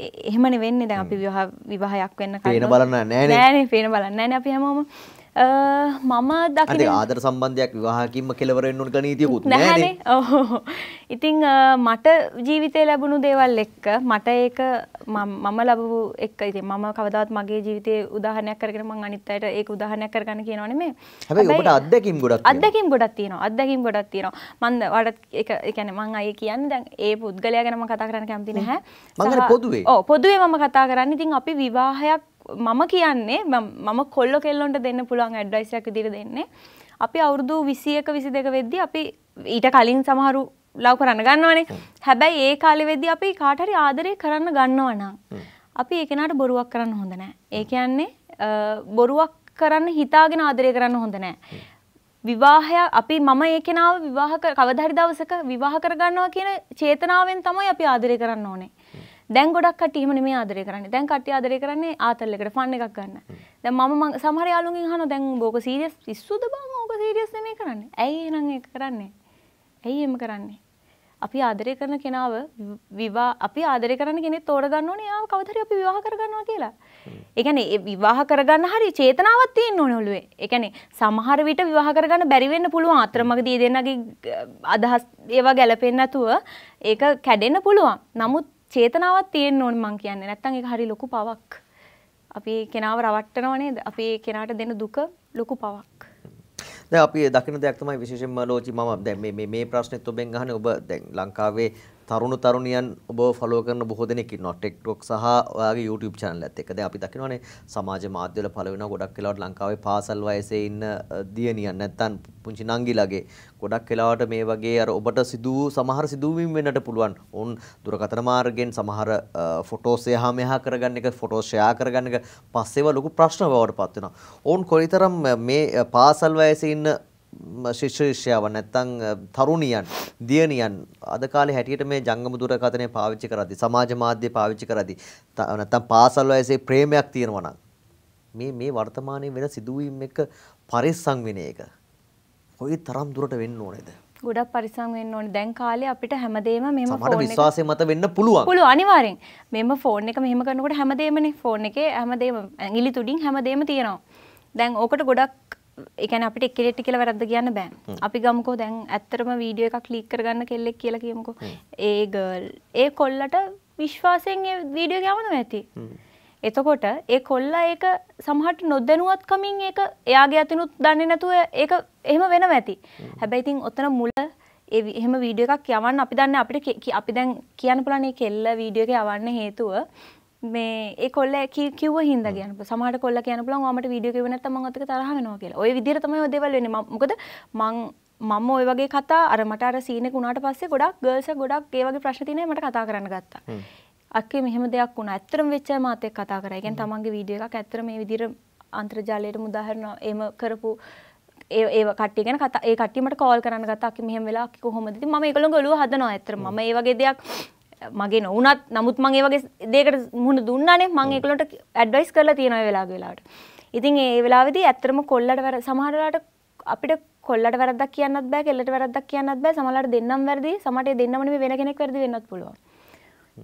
A: එහෙමන වෙන්න දැන් අපි විවාහයක් වෙන්න පේන
B: බලන්න නෑනේ
A: පේන බලන්න නෑනේ අපි හැමෝම මම දකින ආදර
B: සම්බන්ධයක් විවාහකින්ම කෙලවරෙන් උන් ගනීතියකුත් නැහැ
A: ඉතිං මට ජීවිතය ලැබුණු දේවල් එක්ක මට ඒක මම ලැබපු එක්ක ඉතින් මම කවදාවත් මගේ ජීවිතේ උදාහරණයක් කරගෙන මම අනිත් අයට ඒක උදාහරණයක් කරගන්න කියනව නෙමෙයි හැබැයි ඔබට
B: අත්දැකීම් ගොඩක් අත්දැකීම්
A: ගොඩක් තියෙනවා අත්දැකීම් ගොඩක් තියෙනවා මම වඩත් ඒක ඒ කියන්නේ මම අය කියන්නේ දැන් ඒ පුද්ගලයා ගැන මම කතා කරන්න කැමති නැහැ මම පොදුවේ ඔව් පොදුවේ මම කතා කරන්නේ ඉතින් අපි විවාහයක් මම කියන්නේ මම කොල්ල කෙල්ලොන්ට දෙන්න පුළුවන් ඇඩ්වයිස්යක් දිර දෙන්නේ අපි අවුරුදු විසියක විසි දෙක වෙද්දි අපි ඊට කලින් සමහරු ලව් කරන්න ගන්නවනේ හැබැයි ඒ කාලෙ වෙද්දි අපි කාටරි ආදරය කරන්න ගන්නවනම් අපි ඒකෙනට බොරුවක් කරන්න හොඳ නෑ ඒ කියන්නේ බොරුවක් කරන්න හිතාගෙන ආදරය කරන්න හොඳ නෑ විවාහය අපි මම ඒකෙනාව විවාහ කවදහරි දවසක විවාහ කරගන්නවා කියන චේතනාවෙන් තමයි අපි ආදරය කරන්න ඕනේ දැන් ගොඩක් කට්ටිය එහෙම නෙමෙයි ආදරය කරන්නේ. දැන් කට්ටිය ආදරය කරන්නේ ආතල් එකට ෆන් එකක් ගන්න. දැන් මම සමහර යාළුවන්ගෙන් අහනවා දැන් බෝක සීරියස් ඉස්සුද බං ඕක සීරියස් නෙමෙයි කරන්නේ. ඇයි එහෙනම් ඒක කරන්නේ? ඇයි එහෙම කරන්නේ? අපි ආදරය කරන කෙනාව විවා අපි ආදරය කරන කෙනෙක් තෝරගන්න ඕනේ යාව කවදාද අපි විවාහ කරගන්නවා කියලා. ඒ කියන්නේ විවාහ කරගන්න හරි චේතනාවක් තියෙන්න ඕනේ ඔළුවේ. ඒ කියන්නේ සමහර විට විවාහ කරගන්න බැරි වෙන්න පුළුවන්. අතරමඟදී දෙන්නගේ අදහස් ඒවා ගැලපෙන්නේ නැතුව ඒක කැඩෙන්න පුළුවන්. නමුත් චේතනාවක් තියෙන්න ඕනේ මං කියන්නේ. නැත්තම් ඒක හරි ලොකු පවක්. අපි කෙනාව රවට්ටනව නේද? අපි කෙනාට දෙන දුක ලොකු පවක්.
B: දැන් අපි දකින දෙයක් තමයි විශේෂයෙන්ම ලෝචි මම දැන් මේ මේ ප්‍රශ්නෙත් ඔබෙන් අහන්නේ ඔබ දැන් ලංකාවේ තරුණ තරුණියන් ඔබ ෆලෝ කරන බොහෝ දෙනෙක් ඉන්නවා TikTok සහ ඔයාගේ YouTube channel එකත් එක්ක. දැන් අපි දකිනවානේ සමාජ මාධ්‍ය වල පළ වෙනවා ගොඩක් වෙලාවට ලංකාවේ පාසල් වයසේ ඉන්න දියණියන් නැත්තම් පුංචි නංගිලාගේ ගොඩක් වෙලාවට මේ වගේ අර ඔබට සිදු සමහර සිදුවීම් වෙන්නට පුළුවන්. උන් දුරකථන මාර්ගෙන් සමහර ෆොටෝස් එහා මෙහා කරගන්න එක ෆොටෝස් ෂෙයා කරගන්න එක පස්සේව ලොකු ප්‍රශ්න බවට පත් වෙනවා. උන් කොයිතරම් මේ පාසල් වයසේ ඉන්න ශිෂ්‍යව නැත්තං තරුණියන් දියණියන් අද කාලේ හැටියට මේ ජංගම දුරකථනය පාවිච්චි කරද්දි සමාජ මාධ්‍ය පාවිච්චි කරද්දි නැත්තම් පාසල් වයසේ ප්‍රේමයක් තියෙනවා නම් මේ මේ වර්තමානයේ වෙන සිදුවීම් එක පරිස්සම් වෙන එක කොයි තරම් දුරට වෙන්න ඕනේද
A: ගොඩක් පරිසම් වෙන්න ඕනේ. දැන් කාලේ අපිට හැමදේම මෙහෙම ෆෝන් එකේ විශ්වාසය
B: මත වෙන්න පුළුවන්.
A: පුළුවන් අනිවාර්යෙන්. මෙහෙම ෆෝන් එක මෙහෙම කරනකොට හැමදේමනේ ෆෝන් එකේ හැමදේම ඇඟිලි තුඩින් හැමදේම තියෙනවා. දැන් ඕකට ගොඩක් එකන අපිට කෙටි කියලා වැරද්ද කියන්න බෑ අපි ගමුකෝ දැන් ඇත්තරම වීඩියෝ එකක් ක්ලික් කරගන්න කෙල්ලෙක් කියලා කියමුකෝ ඒ ගර්ල් ඒ කොල්ලට විශ්වාසයෙන් ඒ වීඩියෝ ගමන ඇති එතකොට ඒ කොල්ලා ඒක සමහට නොදැනුවත් කමින් ඒක එයාගේ අතිනුත් දන්නේ නැතුව ඒක එහෙම වෙන ඇති හැබැයි ඉතින් ඔතන මුල එහෙම වීඩියෝ එකක් යවන්න අපි දන්න අපිට අපි දැන් කියන්න පුළනේ කෙල්ල වීඩියෝ එක යවන්න හේතුව මේ ඒ කොල්ලේ කිව්ව හින්දා කියන්න පුළුවන්. සමහරට කොල්ලා කියන්න පුළුවන් ඔයාමට වීඩියෝ කිව්ව නැත්නම් මම ඔතක තරහ වෙනවා කියලා. ওই විදිහට තමයි ඔය දේවල් වෙන්නේ. මොකද මං මම ඔය වගේ කතා අර මට අර සීන් එක උනාට පස්සේ ගොඩක් ගර්ල්ස් ගොඩක් ඒ වගේ ප්‍රශ්න තියෙනවා මට කතා කරන්න ගත්තා. අක්කේ මෙහෙම දෙයක් වුණා. ඇත්තටම වෙච්ච මාත් එක්ක කතා කරා. ඒ කියන්නේ තමන්ගේ වීඩියෝ එකක් ඇත්තට මේ විදිහට අන්තර්ජාලයට උදාහරණ එහෙම කරපු ඒ කට්ටිය ගැන කතා ඒ කට්ටිය මට කෝල් කරන්න ගත්තා. අක්කේ මෙහෙම වෙලා අක්කේ කොහොමද? ඉතින් මම ඒගොල්ලෝ ගලුව හදනවා ඇත්තට. මම ඒ වගේ දෙයක් මගේ නොවනත් නමුත් මගේ වගේ දේකට මුහුණ දුන්නනේ මං ඒකලොට ඇඩ්වයිස් කරලා තියෙනව වෙලා වෙලාට ඉතින් ඒ වෙලාවෙදී ඇත්තරම කොල්ලට වැර සමහරලාට අපිට කොල්ලට වැරදක් කියන්නත් බෑ කෙල්ලට වැරදක් කියන්නත් බෑ සමහරලාට දෙන්නම් වැරදි සමහරට දෙන්නම නෙමෙයි වෙන කෙනෙක් වැරදි වෙන්නත් පුළුවන්.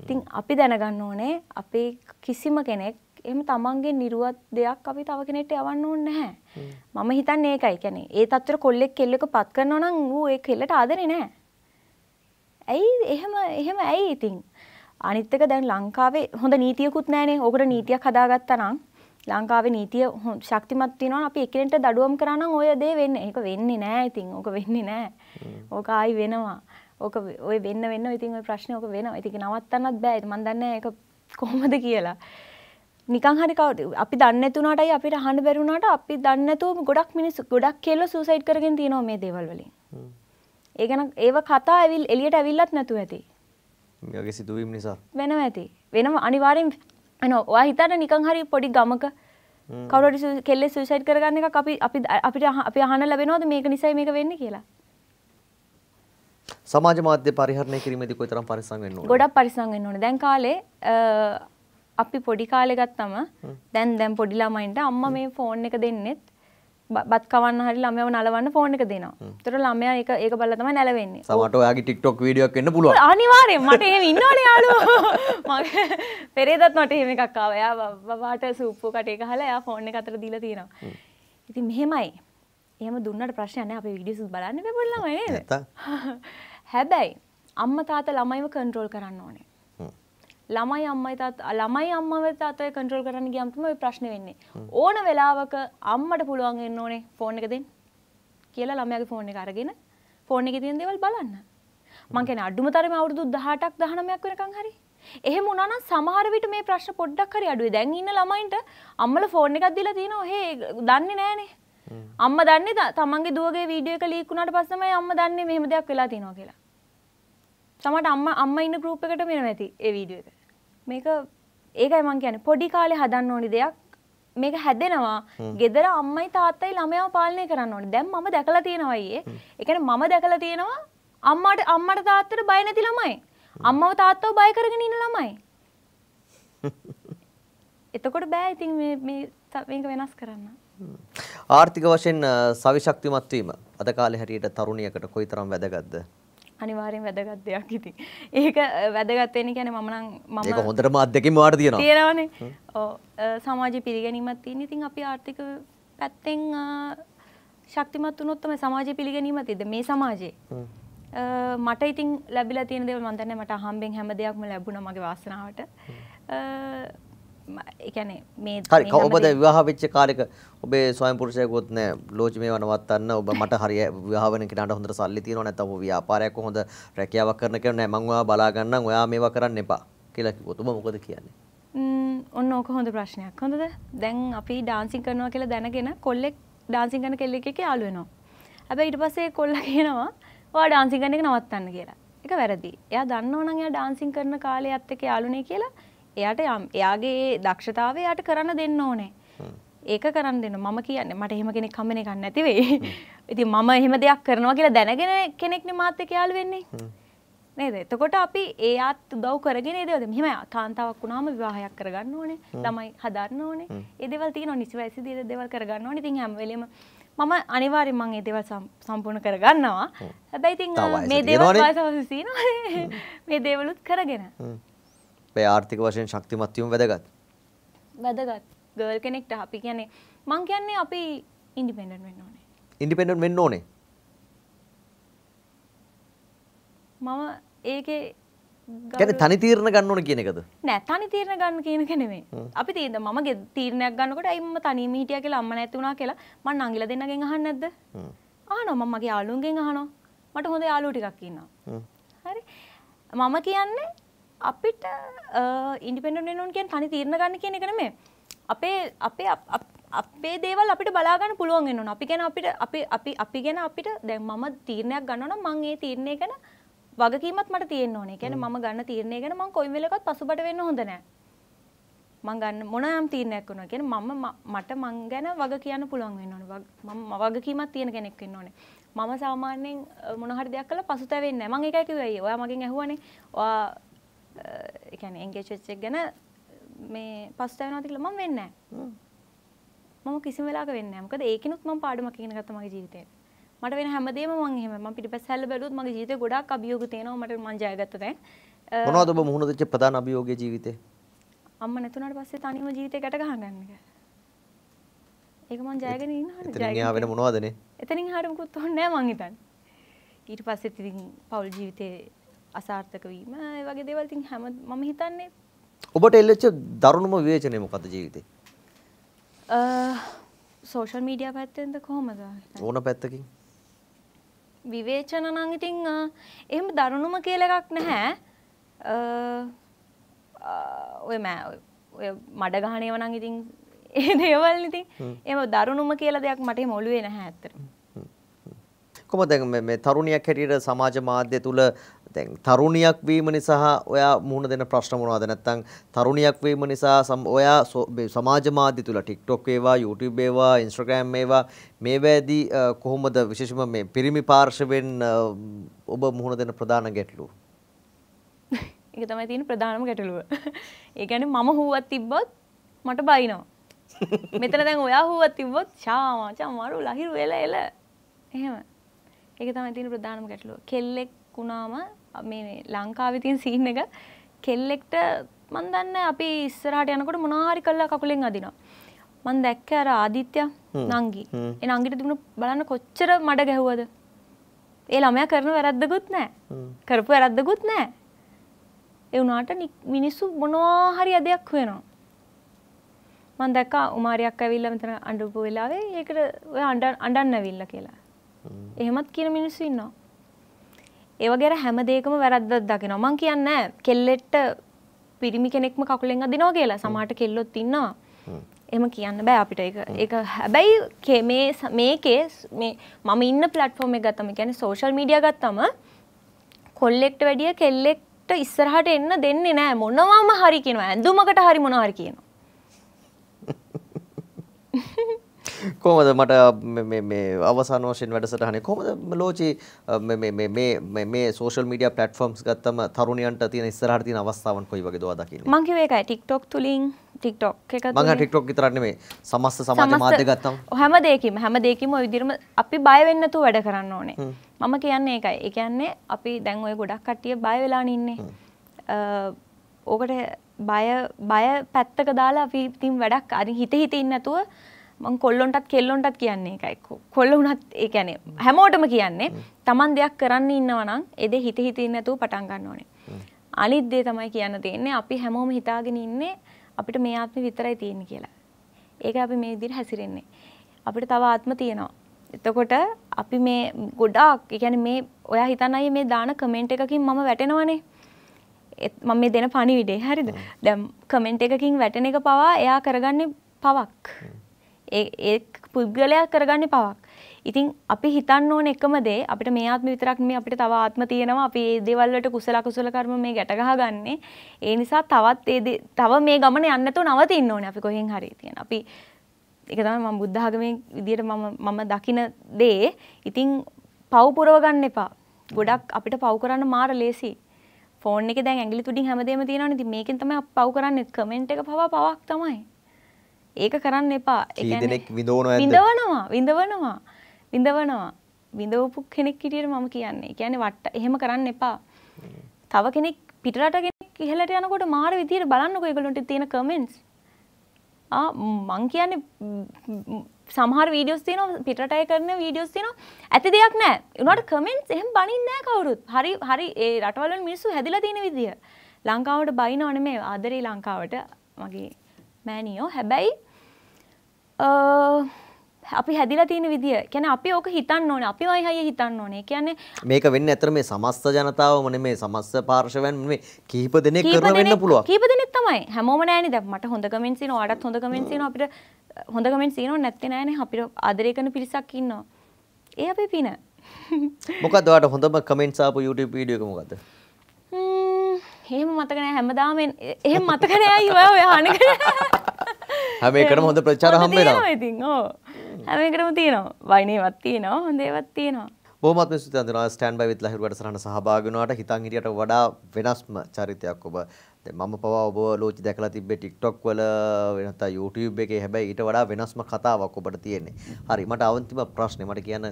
A: ඉතින් අපි දැනගන්න ඕනේ අපි කිසිම කෙනෙක් එහෙම තමන්ගේ නිර්වත් දෙයක් අපි තව කෙනෙක්ට යවන්න ඕනේ නැහැ. මම හිතන්නේ ඒකයි. කියන්නේ ඒ තත්ත්වෙට කොල්ලෙක් කෙල්ලෙක් පත් කරනවා නම් ඌ ඒ කෙල්ලට ආදරේ නැහැ. ඇයි එහෙම එහෙම ඇයි ඉතින් අනිත් එක දැන් ලංකාවේ හොඳ නීතියකුත් නැහනේ. ඕකට නීතියක් හදාගත්තා නම් ලංකාවේ නීතිය ශක්තිමත් වෙනවා අපි එකිනෙට දඩුවම් කරා නම් ඔය දේ වෙන්නේ. ඒක වෙන්නේ නැහැ ඉතින්. ඕක වෙන්නේ නැහැ. ඕක ආයි වෙනවා. ඕක ඔය වෙන්න වෙන්න ඉතින් ඔය ප්‍රශ්නේ ඕක වෙනවා. ඉතින් නවත්තන්නත් බෑ. මම දන්නේ ඒක කොහොමද කියලා. නිකන් හරි කවුද අපි දන්නේ නැතුණාටයි අපිට අහන්න බැරි වුණාට අපි දන්නේ නැතුව ගොඩක් මිනිස්සු ගොඩක් කෙල්ලෝ සුසයිඩ් කරගෙන තියෙනවා මේ දේවල් වලින්. ඒගැන ඒව කතා ඇවිල් එලියට ඇවිල්ලත් නැතු ඇති
B: මේගේ සිදුවීම් නිසා
A: වෙනව ඇති වෙනම අනිවාරෙන් ඇන ඔයා හිතට නිකං හරි පොඩි ගමක කවරට කෙල්ලෙ සුසයිට් කරගන්න එක අපි අපි අපිට අපි අහන ලැබෙනවද මේක නිසා මේක වෙන්න කියලා
B: සමාජ මාධ්‍ය පරිහරණය කිරීමේදී කොයිතරම් පරිස්සම් වෙන්න ඕනද? ගොඩක්
A: පරිස්සම් වෙන්න ඕනේ. දැන් කාලේ අපි පොඩි කාලේ ගත්තම දැන් දැන් පොඩි ළමයින්ට අම්මා මේ ෆෝන් එක දෙන්නෙත් බත් කවන්න හරි ළමයව නලවන්න ෆෝන් එක දෙනවා. ඒතර ළමයා ඒක ඒක බලලා තමයි නැලවෙන්නේ.
B: සමහරට ඔයාගේ TikTok වීඩියෝ එකක් එන්න පුළුවන්.
A: අනිවාර්යෙන් මට එහෙම ඉන්නවනේ යාළුවෝ. <laughs> මගේ පෙරේදත් මට එහෙම එකක් ආවා. එයා බබාට සූප්පු කටේ ගහලා එයා ෆෝන් එක අතට දීලා තියෙනවා. ඉතින් මෙහෙමයි. එහෙම දුන්නට ප්‍රශ්නයක් නැහැ. අපේ වීඩියෝස් බලන්න බෑ පොඩි ළමයි නේද? <laughs> හැබැයි අම්මා තාත්තා ළමයිව කන්ට්‍රෝල් කරන්න ඕනේ. ළමයි අම්මයි තාත්තා ළමයි අම්මව තාත්තව කන්ට්‍රෝල් කරන්න ගියාම තමයි ওই ප්‍රශ්නේ වෙන්නේ. ඕන වෙලාවක අම්මට පුළුවන් වෙන්න ඕනේ ෆෝන් එක දෙන්න කියලා ළමයාගේ ෆෝන් එක අරගෙන ෆෝන් එකේ තියෙන දේවල් බලන්න. මං කියන්නේ අඩුම තරමේ අවුරුදු 18ක් 19ක් වෙනකන් හරි. එහෙම වුණා නම් සමහර විට මේ ප්‍රශ්න පොඩ්ඩක් හරි අඩුයි. දැන් ඉන්න ළමයින්ට අම්මලා ෆෝන් එකක් දීලා තිනවා. ඔහේ දන්නේ නැහනේ. අම්ම දන්නේ තමන්ගේ දුවගේ වීඩියෝ එක ලීක් වුණාට පස්සමයි අම්ම දන්නේ මෙහෙම දෙයක් වෙලා තියෙනවා කියලා. සමහරට අම්මා අම්මා ඉන්න ගෲප් එකට මෙන්න නැති ඒ වීඩියෝ එක. මේක ඒකයි මං කියන්නේ පොඩි කාලේ හදන්න ඕනි දෙයක් මේක හැදෙනවා ගෙදර අම්මයි තාත්තයි ළමයා පාලනය කරන්න ඕනේ. දැන් මම දැකලා තියෙනවා අයියේ. ඒ කියන්නේ මම දැකලා තියෙනවා අම්මාට අම්මට තාත්තට බය නැති ළමයි. අම්මව තාත්තව බය කරගෙන ඉන්න ළමයි. <laughs> එතකොට බෑ ඉතින් මේ මේ මේක වෙනස් කරන්න.
B: ආර්ථික වශයෙන් සවිශක්තිමත් වීම අද කාලේ හැටියට තරුණියකට කොයිතරම් වැදගත්ද?
A: අනිවාරෙන් වැදගත් දෙයක් ඉති. ඒක වැදගත්වෙන ගැන මමනම් මම හොඳට
B: මාධ්‍යකින් වාර තියෙන තියෙනවන
A: සමාජ පිළිගැනීමත් තියන්න ඉතින් අපි ආර්ථික පැත්තෙන් ශක්තිමත් වනොත්තම සමාජ පිළිගැනීම තිද මේ සමාජයේ මට ඉතින් ලැබිලා තියෙන දේවල් මන්දන්න මට හම්බෙන් හැම දෙයක්ම ලැබුණ මගේ වාසනාවට එකනේ මේ
B: හරි ඔබද විවාහ වෙච්ච කාලෙක ඔබේ ස්වයං පුරුෂයෙකුත් නෑ ලෝචි මේව නවත්තන්න ඔබ මට හරිය විවාහ වෙන කෙනාට හොඳට සල්ලි තියෙනවා නැත්නම් ඔබ ව්‍යාපාරයක් හොඳ රැකියාවක් කරන කෙනා නෑ මං ඔයා බලා ගන්නම් ඔයා මේවා කරන්න එපා කියලා කිව්වොත් ඔබ මොකද කියන්නේ?
A: ඔන්න ඕක හොඳ ප්‍රශ්නයක්. හොඳද? දැන් අපි ඩාන්සින් කරනවා කියලා දැනගෙන කොල්ලෙක් ඩාන්සින් කරන කෙල්ලෙක් එක්ක යාළු වෙනවා. හැබැයි ඊට පස්සේ කොල්ලා කියනවා ඔයා ඩාන්සින් කරන එක නවත්තන්න කියලා. ඒක වැරදි. එයා දන්නවනම් එයා ඩාන්සින් කරන කාලේ ඇත්ත එක්ක යාළුනේ කියලා එයාට එයාගේ දක්ෂතාවය යට කරන්න දෙන්න ඕනේ. ඒක කරන්න දෙන්න මම කියන්නේ මට එහෙම කෙනෙක් කම්මෙන එකක් නැති වෙයි. ඉතින් මම එහෙම දෙයක් කරනවා කියලා දැනගෙන කෙනෙක්නේ මාත් එක්ක යාළු වෙන්නේ. නේද? එතකොට අපි එයාත් උදව් කරගෙන ඒ දේවල් මෙහෙම කාන්තාවක් වුණාම විවාහයක් කරගන්න ඕනේ. ළමයි හදන්න ඕනේ. ඒ දේවල් තියෙනවා නිසි වයසේදී ඒ දේවල් කරගන්න ඕනේ. ඉතින් හැම වෙලෙම මම අනිවාර්යෙන් මම ඒ දේවල් සම්පූර්ණ කරගන්නවා. හැබැයි ඉතින් මේ දේවල් වයස 80 <laughs> මේ දේවලුත් කරගෙන.
B: අපේ ආර්ථික වශයෙන් ශක්තිමත් වීම වැදගත්.
A: වැදගත්. ගර්ල් කෙනෙක්ට අපි කියන්නේ මං කියන්නේ අපි ඉන්ඩිපෙන්ඩන්ට් වෙන්න ඕනේ.
B: ඉන්ඩිපෙන්ඩන්ට් වෙන්න ඕනේ.
A: මම ඒකේ ගැන තනි
B: තීරණ ගන්න ඕන කියන එකද
A: නෑ තනි තීරණ ගන්න කියන එක නෙමෙයි අපි තීරණ මම තීරණයක් ගන්නකොට අයි මම තනියම හිටියා කියලා අම්ම නැති වුණා කියලා මං නංගිල දෙන්නගෙන් අහන්නේ නැද්ද අහනවා මම මගේ යාළුවන්ගෙන් අහනවා මට හොඳ යාළුවෝ ටිකක් ඉන්නවා හරි මම කියන්නේ අපිට ඉන්ඩිපෙන්ඩ නුන්ගෙන් තනි තීරණ ගන්න කියන එකන මේ අපේ අපේ අපේ දේවල් අපිට බලාගන්න පුළුවන් වෙනවා. අපි ගැන අපිට අපි අපි අපි ගැන අපිට දැන් මම තීරණයක් ගන්නවා නම් මම ඒ තීරණය ගැන වගකීමක් මට තියෙන්න ඕනේ. ඒ කියන්නේ මම ගන්න තීරණය ගැන මම කොයි වෙලාවකවත් පසුබට වෙන්න හොඳ නැහැ. මං ගන්න මොනෑම් තීරණයක් වුණා කියන්නේ මම මට මං ගැන වග කියන්න පුළුවන් වෙන්න ඕනේ. මම වගකීමක් තියෙන කෙනෙක් වෙන්න ඕනේ. මම සාමාන්‍යයෙන් මොන හරි දෙයක් කළා පසුතැවෙන්නේ නැහැ. මං ඒකයි කිව්වේ. ඔයා මගෙන් ඇහුවනේ. ඔයා ඒ කියන්නේ engage වෙච්ච එක ගැන මේ පසුතැවෙනවද කියලා මම වෙන්නේ නැහැ. මම කිසිම වෙලාවක වෙන්නේ නැහැ. මොකද ඒකිනුත් මම පාඩමක් ඉගෙන ගත්තා මගේ ජීවිතේ. මට වෙන හැමදේම මම එහෙම මම පිටිපස්ස හැල්ල බැලුවොත් මගේ ජීවිතේ ගොඩක් අභියෝග තියෙනවා මට මම ජයගත්ත දැන්. මොනවද ඔබ
B: මුහුණ දෙච්ච ප්‍රධාන අභියෝගයේ ජීවිතේ?
A: අම්මා නැතුණාට පස්සේ තනියම ජීවිතේ ගැට ගහගන්න එක. ඒක මම ජයගෙන ඉන්නවනේ. එතනින් එහා වෙන මොනවදනේ? එතනින් එහාට මුකුත් ඕනේ නැහැ මං හිතන්නේ. ඊට පස්සෙත් ඉතින් පෞල් ජීවිතේ අසාර්ථක වීම ඒ වගේ දේවල් ඉතින් හැම මම හිතන්නේ
B: ඔබට එල්ලෙච්ච දරුණුම විවේචනය මොකද්ද ජීවිතේ?
A: සෝෂල් මීඩියා පැත්තෙන්ද කොහොමද? ඕන පැත්තකින්. විවේචන නම් ඉතින් එහෙම දරුණුම කියලා එකක් නැහැ. ඔය මෑ ඔය මඩ ගහන ඒවා නම් ඉතින් <laughs> ඒ දේවල් ඉතින් එහෙම දරුණුම කියලා දෙයක් මට එහෙම ඔළුවේ නැහැ ඇත්තටම.
B: කොහොමද මේ තරුණියක් හැටියට සමාජ මාධ්‍ය තුල දැන් තරුණියක් වීම නිසා ඔයා මුහුණ දෙන ප්‍රශ්න මොනවද නැත්නම් තරුණියක් වීම නිසා ඔයා සමාජ මාධ්‍ය තුල TikTok වේවා YouTube වේවා Instagram වේවා මේවැදී කොහොමද විශේෂම මේ පිරිමි පාර්ශවෙන් ඔබ මුහුණ දෙන ප්‍රධාන ගැටලුව
A: ඒක තමයි තියෙන ප්‍රධානම ගැටලුව ඒ කියන්නේ මම හුවත් තිබ්බොත් මට බයිනවා මෙතන දැන් ඔයා හුවත් තිබ්බොත් ෂා මචං මරු ලහිරු එල එල එහෙම ඒක තමයි තියෙන ප්‍රධානම ගැටලුව කෙල්ලෙක් වුණාම මේ ලංකාවිතින් සීන් එක කෙල්ලෙක්ට මන් දන්න අපි ඉස්සරහට යනකොට මොනාහරි කල්ලා කකුලෙන් අදිනවා. මන් දැක්ක අර ආදිත්‍ය නංගි. ඒ නංගිට දුන්න බලන්න කොච්චර මඩ ගැහුවද? ඒ ළමයා කරන වැරද්දකුත් නැහැ. කරපු වැරද්දකුත් නැහැ. ඒ වුණාට මිනිස්සු මොනවා හරි අදයක් වෙනවා. මන් දැක්ක උමාරියක් ඇවිල්ලා මෙතන අඬපු වෙලාවේ ඒකට ඔය අඬන්න ඇවිල්ලා කියලා. එහෙමත් කියන මිනිස්සු ඉන්නවා. ඒ වගේ අර හැම දෙයකම වැරද්දක් දකිනවා. මං කියන්නේ කෙල්ලෙට පිරිමි කෙනෙක්ම කකුලෙන් අදිනවා කියලා. සමහරට කෙල්ලොත් ඉන්නවා. එහෙම කියන්න බෑ අපිට ඒක. ඒක හැබැයි මේ මේකේ මේ මම ඉන්න platform එක ගත්තම කියන්නේ social media ගත්තම කොල්ලෙක්ට වැඩිය කෙල්ලෙක්ට ඉස්සරහට එන්න දෙන්නේ නෑ මොනවාම හරි කියනවා. ඇඳුමකට හරි මොනවා හරි කියනවා.
B: <laughs> කොහොමද මට මේ අවසාන වශයෙන් වැඩසටහනේ කොහොමද ලෝචි මේ මේ මේ මේ සෝෂල් මීඩියා ප්ලැට්ෆෝම්ස් ගත්තම තරුණයන්ට තියෙන ඉස්සරහට තියෙන අවස්ථාවන් කොයි වගේද ඔයා දකින්නේ
A: මං කිව්වේ ඒකයි TikTok තුලින් TikTok එක තුලින් මං
B: TikTok විතරක් නෙමෙයි සමස්ත සමාජ මාධ්‍ය ගත්තම
A: හැම දෙයකින්ම හැම දෙයකින්ම ওই විදිහටම අපි බය වෙන්නේ නැතුව වැඩ කරන්න ඕනේ මම කියන්නේ ඒකයි ඒ කියන්නේ අපි දැන් ওই ගොඩක් කට්ටිය බය වෙලානේ ඉන්නේ ඕකට බය බය පැත්තක දාලා අපි ඉතින් වැඩක් අරි හිත හිත ඉන්නේ නැතුව මං කොල්ලොන්ටත් කෙල්ලොන්ටත් කියන්නේ එකයි කොල්ල වුණත් ඒ කියන්නේ හැමෝටම කියන්නේ Taman දෙයක් කරන්න ඉන්නවනම් ඒ දෙ හිත හිතින් නැතුව පටන් ගන්න ඕනේ. අනිත් දේ තමයි කියන්න තියෙන්නේ අපි හැමෝම හිතාගෙන ඉන්නේ අපිට මේ ආත්මෙ විතරයි තියෙන්නේ කියලා. ඒක අපි මේ විදිහට හැසිරෙන්නේ. අපිට තව ආත්ම තියෙනවා. එතකොට අපි මේ ගොඩාක් ඒ කියන්නේ මේ ඔයා හිතන අය මේ දාන කමෙන්ට් එකකින් මම වැටෙනවනේ. මම මේ දෙන පණිවිඩේ හරිද? දැන් කමෙන්ට් එකකින් වැටෙන එක පවා එයා කරගන්නේ පවක්. ඒ පුද්ගලයා කරගන්නේ පවක්. ඉතින් අපි හිතන්න ඕන එකම දේ අපිට මේ ආත්ම විතරක් නෙමෙයි අපිට තව ආත්ම තියෙනවා. අපි මේ දේවල් වලට කුසල අකුසල කර්ම මේ ගැට ගහගන්නේ. ඒ නිසා තවත් ඒ තව මේ ගමන යන්න නැතුව නවතින්න ඕනේ අපි කොහෙන් හරි තියෙන. අපි ඒක තමයි මම බුද්ධ ආගමේ විදියට මම මම දකින දේ. ඉතින් පව් පුරව ගන්න එපා. ගොඩක් අපිට පව් කරන්න මාර ලේසි. ෆෝන් එකේ දැන් ඇඟිලි තුඩින් හැමදේම තියෙනවනේ. ඉතින් මේකෙන් තමයි අපි පව් කරන්නේ. කමෙන්ට් එක පවා පවක් තමයි. ඒක කරන්න එපා දෙනෙක්
B: විඳෝන විඳවනවා
A: විඳවනවා විඳවනවා විඳවපු කෙනෙක් කිටියට මම කියන්නේ කියන්නේ වට එහෙම කරන්න එපා තව කෙනෙක් පිටරට කෙනෙක් ඉහලට යනකොට මාර විදියට බලන්නකො ඒගොල්ලන්ට තියෙන කමෙන්ට්ස් ආ මං කියන්නේ සමහර වීඩියෝස් තියෙනවා පිටරට අය කරන වීඩියෝස් තියෙනවා ඇති දෙයක් නැහැ උනාට කමෙන්ට්ස් එහෙම බනින්නේ නැහැ කවුරුත් හරි හරි ඒ රටවල මිනිස්සු හැදිලා තියෙන විදිය ලංකාවට බයිනව නෙමෙයි ආදරේ ලංකාවට මගේ මෑනියෝ හැබැයි අපි හැදිලා තියෙන විදිය කියන්නේ අපි ඕක හිතන්න ඕනේ අපි වයිහය හිතන්න ඕනේ කියන්නේ
B: මේක වෙන්නේ ඇත්තට මේ සමස්ත ජනතාවම නෙමේ සමස්ත පාර්ශවයන් මේ කීප දෙනෙක් කරන වෙන්න පුළුවන්
A: කීප දෙනෙක් තමයි හැමෝම නෑනේ දැන් මට හොඳ කමෙන්ට්ස් එනවා ඔයාටත් හොඳ කමෙන්ට්ස් එනවා අපිට හොඳ කමෙන්ට්ස් එනවා නැත්තේ නෑනේ අපිට ආදරය කරන පිරිසක් ඉන්නවා ඒ අපේ පින
B: මොකද්ද ඔයාට හොඳම කමෙන්ට්ස් ආපු YouTube වීඩියෝ එක මොකද්ද
A: හෙම මතකනෑ හැමදාම එහෙම මතකනෑයි ඔය හනක
B: හැමකට හොඳ ප්‍රචාර හම්බෙනවා
A: ඉතින් ඕ හැමකටම තියනවා වයිනේවත් තියනවා හොඳේවත් තියනවා
B: බොහමත් සිතන්තන ස්ටන් බයිවිත් ලහිරුවට සරහන සහභාගෙනවාට හිතන් හිටියට වඩා වෙනස්ම චරිතයක් ඔබ මම පවා ඔබ ලෝචි දැකලා තිබ්බේ ටික්ටොක් වල වෙනත YouTube එකේ හැබැයි ඊට වඩා වෙනස්ම කතාවක් ඔබට තියෙන්නේ. හරි මට අවන්තිම ප්‍රශ්නේ මට කියන්න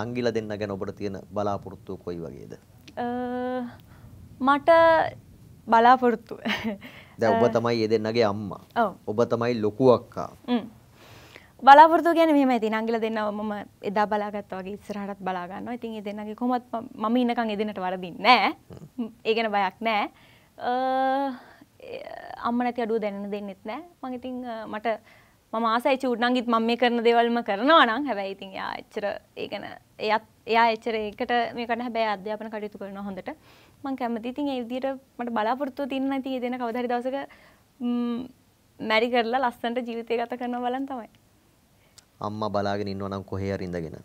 B: නංගිලා දෙන්න ගැන ඔබට තියෙන බලාපොරොත්තු කොයි වගේද?
A: මට බලාපොරොත්තුව
B: දැ <laughs> ඔබ තමයි ඒ දෙන්නගේ අම්මා ඔබ තමයි ලොකුවක්කා
A: බලාපොරතු ගැන මෙම ඇති නංගිල දෙන්න මම එදා බලාගත් වගේ ඉස්සරහටත් බලාගන්න ඉතින් ඒ දෙන්නගේ කොමත් මම ඉන්නකං එදෙනට වරදින්න නෑ ඒගෙන බයක් නෑ අම්ම නැති අඩුව දැන්න දෙන්නෙත් නෑ මං ඉතින් මට මම ආසයි චූඩ්නංගිත් මම මේ කරන දේවල්ම කරනවා නම් හැබැයි ඉතින් එයා එච්චර ඒ ගැන එයා එච්චර ඒකට මේකට හැබැයි අධ්‍යාපන කටයුතු කරනවා හොඳට මං කැමති ඉතින් ඒ විදිහට මට බලාපොරොත්තුව තියෙනවා ඉතින් ඒ දෙන කවදා හරි දවසක මැරි කරලා ලස්සනට ජීවිතය ගත කරනවා බලන් තමයි.
B: අම්මා බලාගෙන ඉන්නවා නම් කොහේ හරි ඉඳගෙන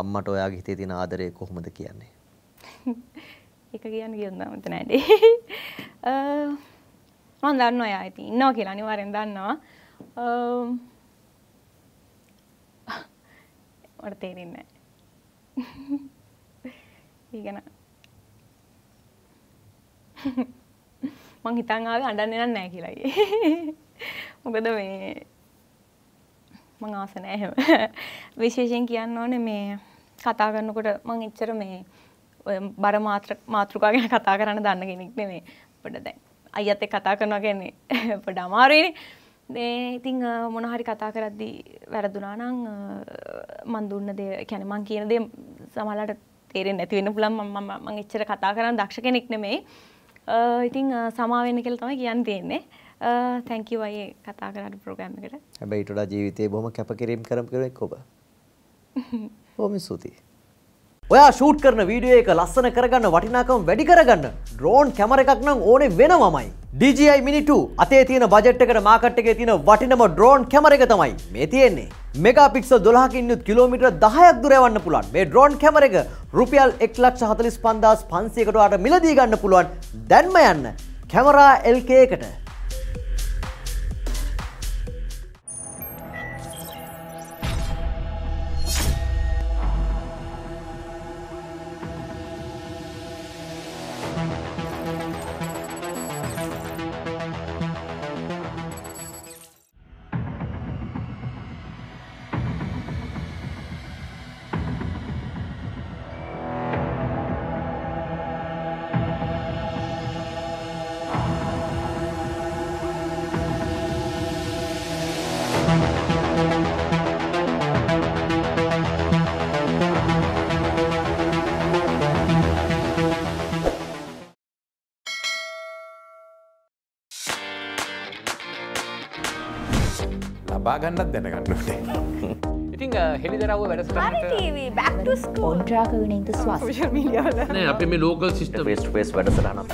B: අම්මට ඔයාගේ හිතේ තියෙන ආදරය කොහොමද කියන්නේ?
A: <laughs> ඒක කියන්න කියන්න මතන ඇඩේ. මම දන්නවා එයා ඉතින් ඉන්නවා කියලා අනිවාර්යෙන් දන්නවා. <laughs> මට තේරෙන්නේ නැහැ. ඊගෙන <laughs> <laughs> මං හිතන් ආවේ අඬන්න නෑ නෑ කියලා ගියේ. <laughs> මොකද මේ මං ආස නෑ එහෙම. <laughs> විශේෂයෙන් කියන්න ඕනේ මේ කතා කරනකොට මං එච්චර මේ ඔය බර මාතෘකා ගැන කතා කරන්න දන්න කෙනෙක් නෙමෙයි. පොඩ දැන් අයියත් එක්ක කතා කරනවා කියන්නේ පොඩ අමාරුයිනේ. මේ ඉතින් මොන හරි කතා කරද්දී වැරදුනා නම් මන් දුන්න දේ කියන්නේ මං කියන දේ සමහරවිට තේරෙන්නේ නැති වෙන්න පුළුවන් මම මම එච්චර කතා කරන්න දක්ෂ කෙනෙක් නෙමෙයි. ඉතින් සමාවෙන්න කියලා තමයි කියන්න තියෙන්නේ. තැංකව අයේ කතා කරට ප්‍රග්‍රම් එකට
B: හැබැයිටට ජීවිතය බොම කැපකිරීම් කරම් කරෙක් ඔබ හොම <laughs> සූතියි ඔයා ෂූට් කරන වීඩියෝ එක ලස්සන කරගන්න වටිනාකම් වැඩි කරගන්න ඩ්‍රෝන් කැමර එකක් නම් ඕනේ වෙනවමයි. DJI Mini 2 අතේ තියෙන බජට් එකට මාකට් එකේ තියෙන වටිනම ඩ්‍රෝන් කැමර එක තමයි මේ තියෙන්නේ. මෙගා පික්සල් 12කින් යුත් කිලෝමීටර 10ක් දුර යවන්න පුළුවන්. මේ ඩ්‍රෝන් කැමර එක රුපියල් 145500කට ඔයාලට මිලදී ගන්න පුළුවන්. දැන්ම යන්න. කැමරා LK එකට ගන්නත් දැනගන්නට.
A: ඉතිං හෙළිදරව වැඩ ඔන්ට්‍රාක වනින්ද ස්වාශ මීඩිය
B: අපේ මේ ලෝකල් සිිට වෙස්ට පේස් වැඩසරනම්.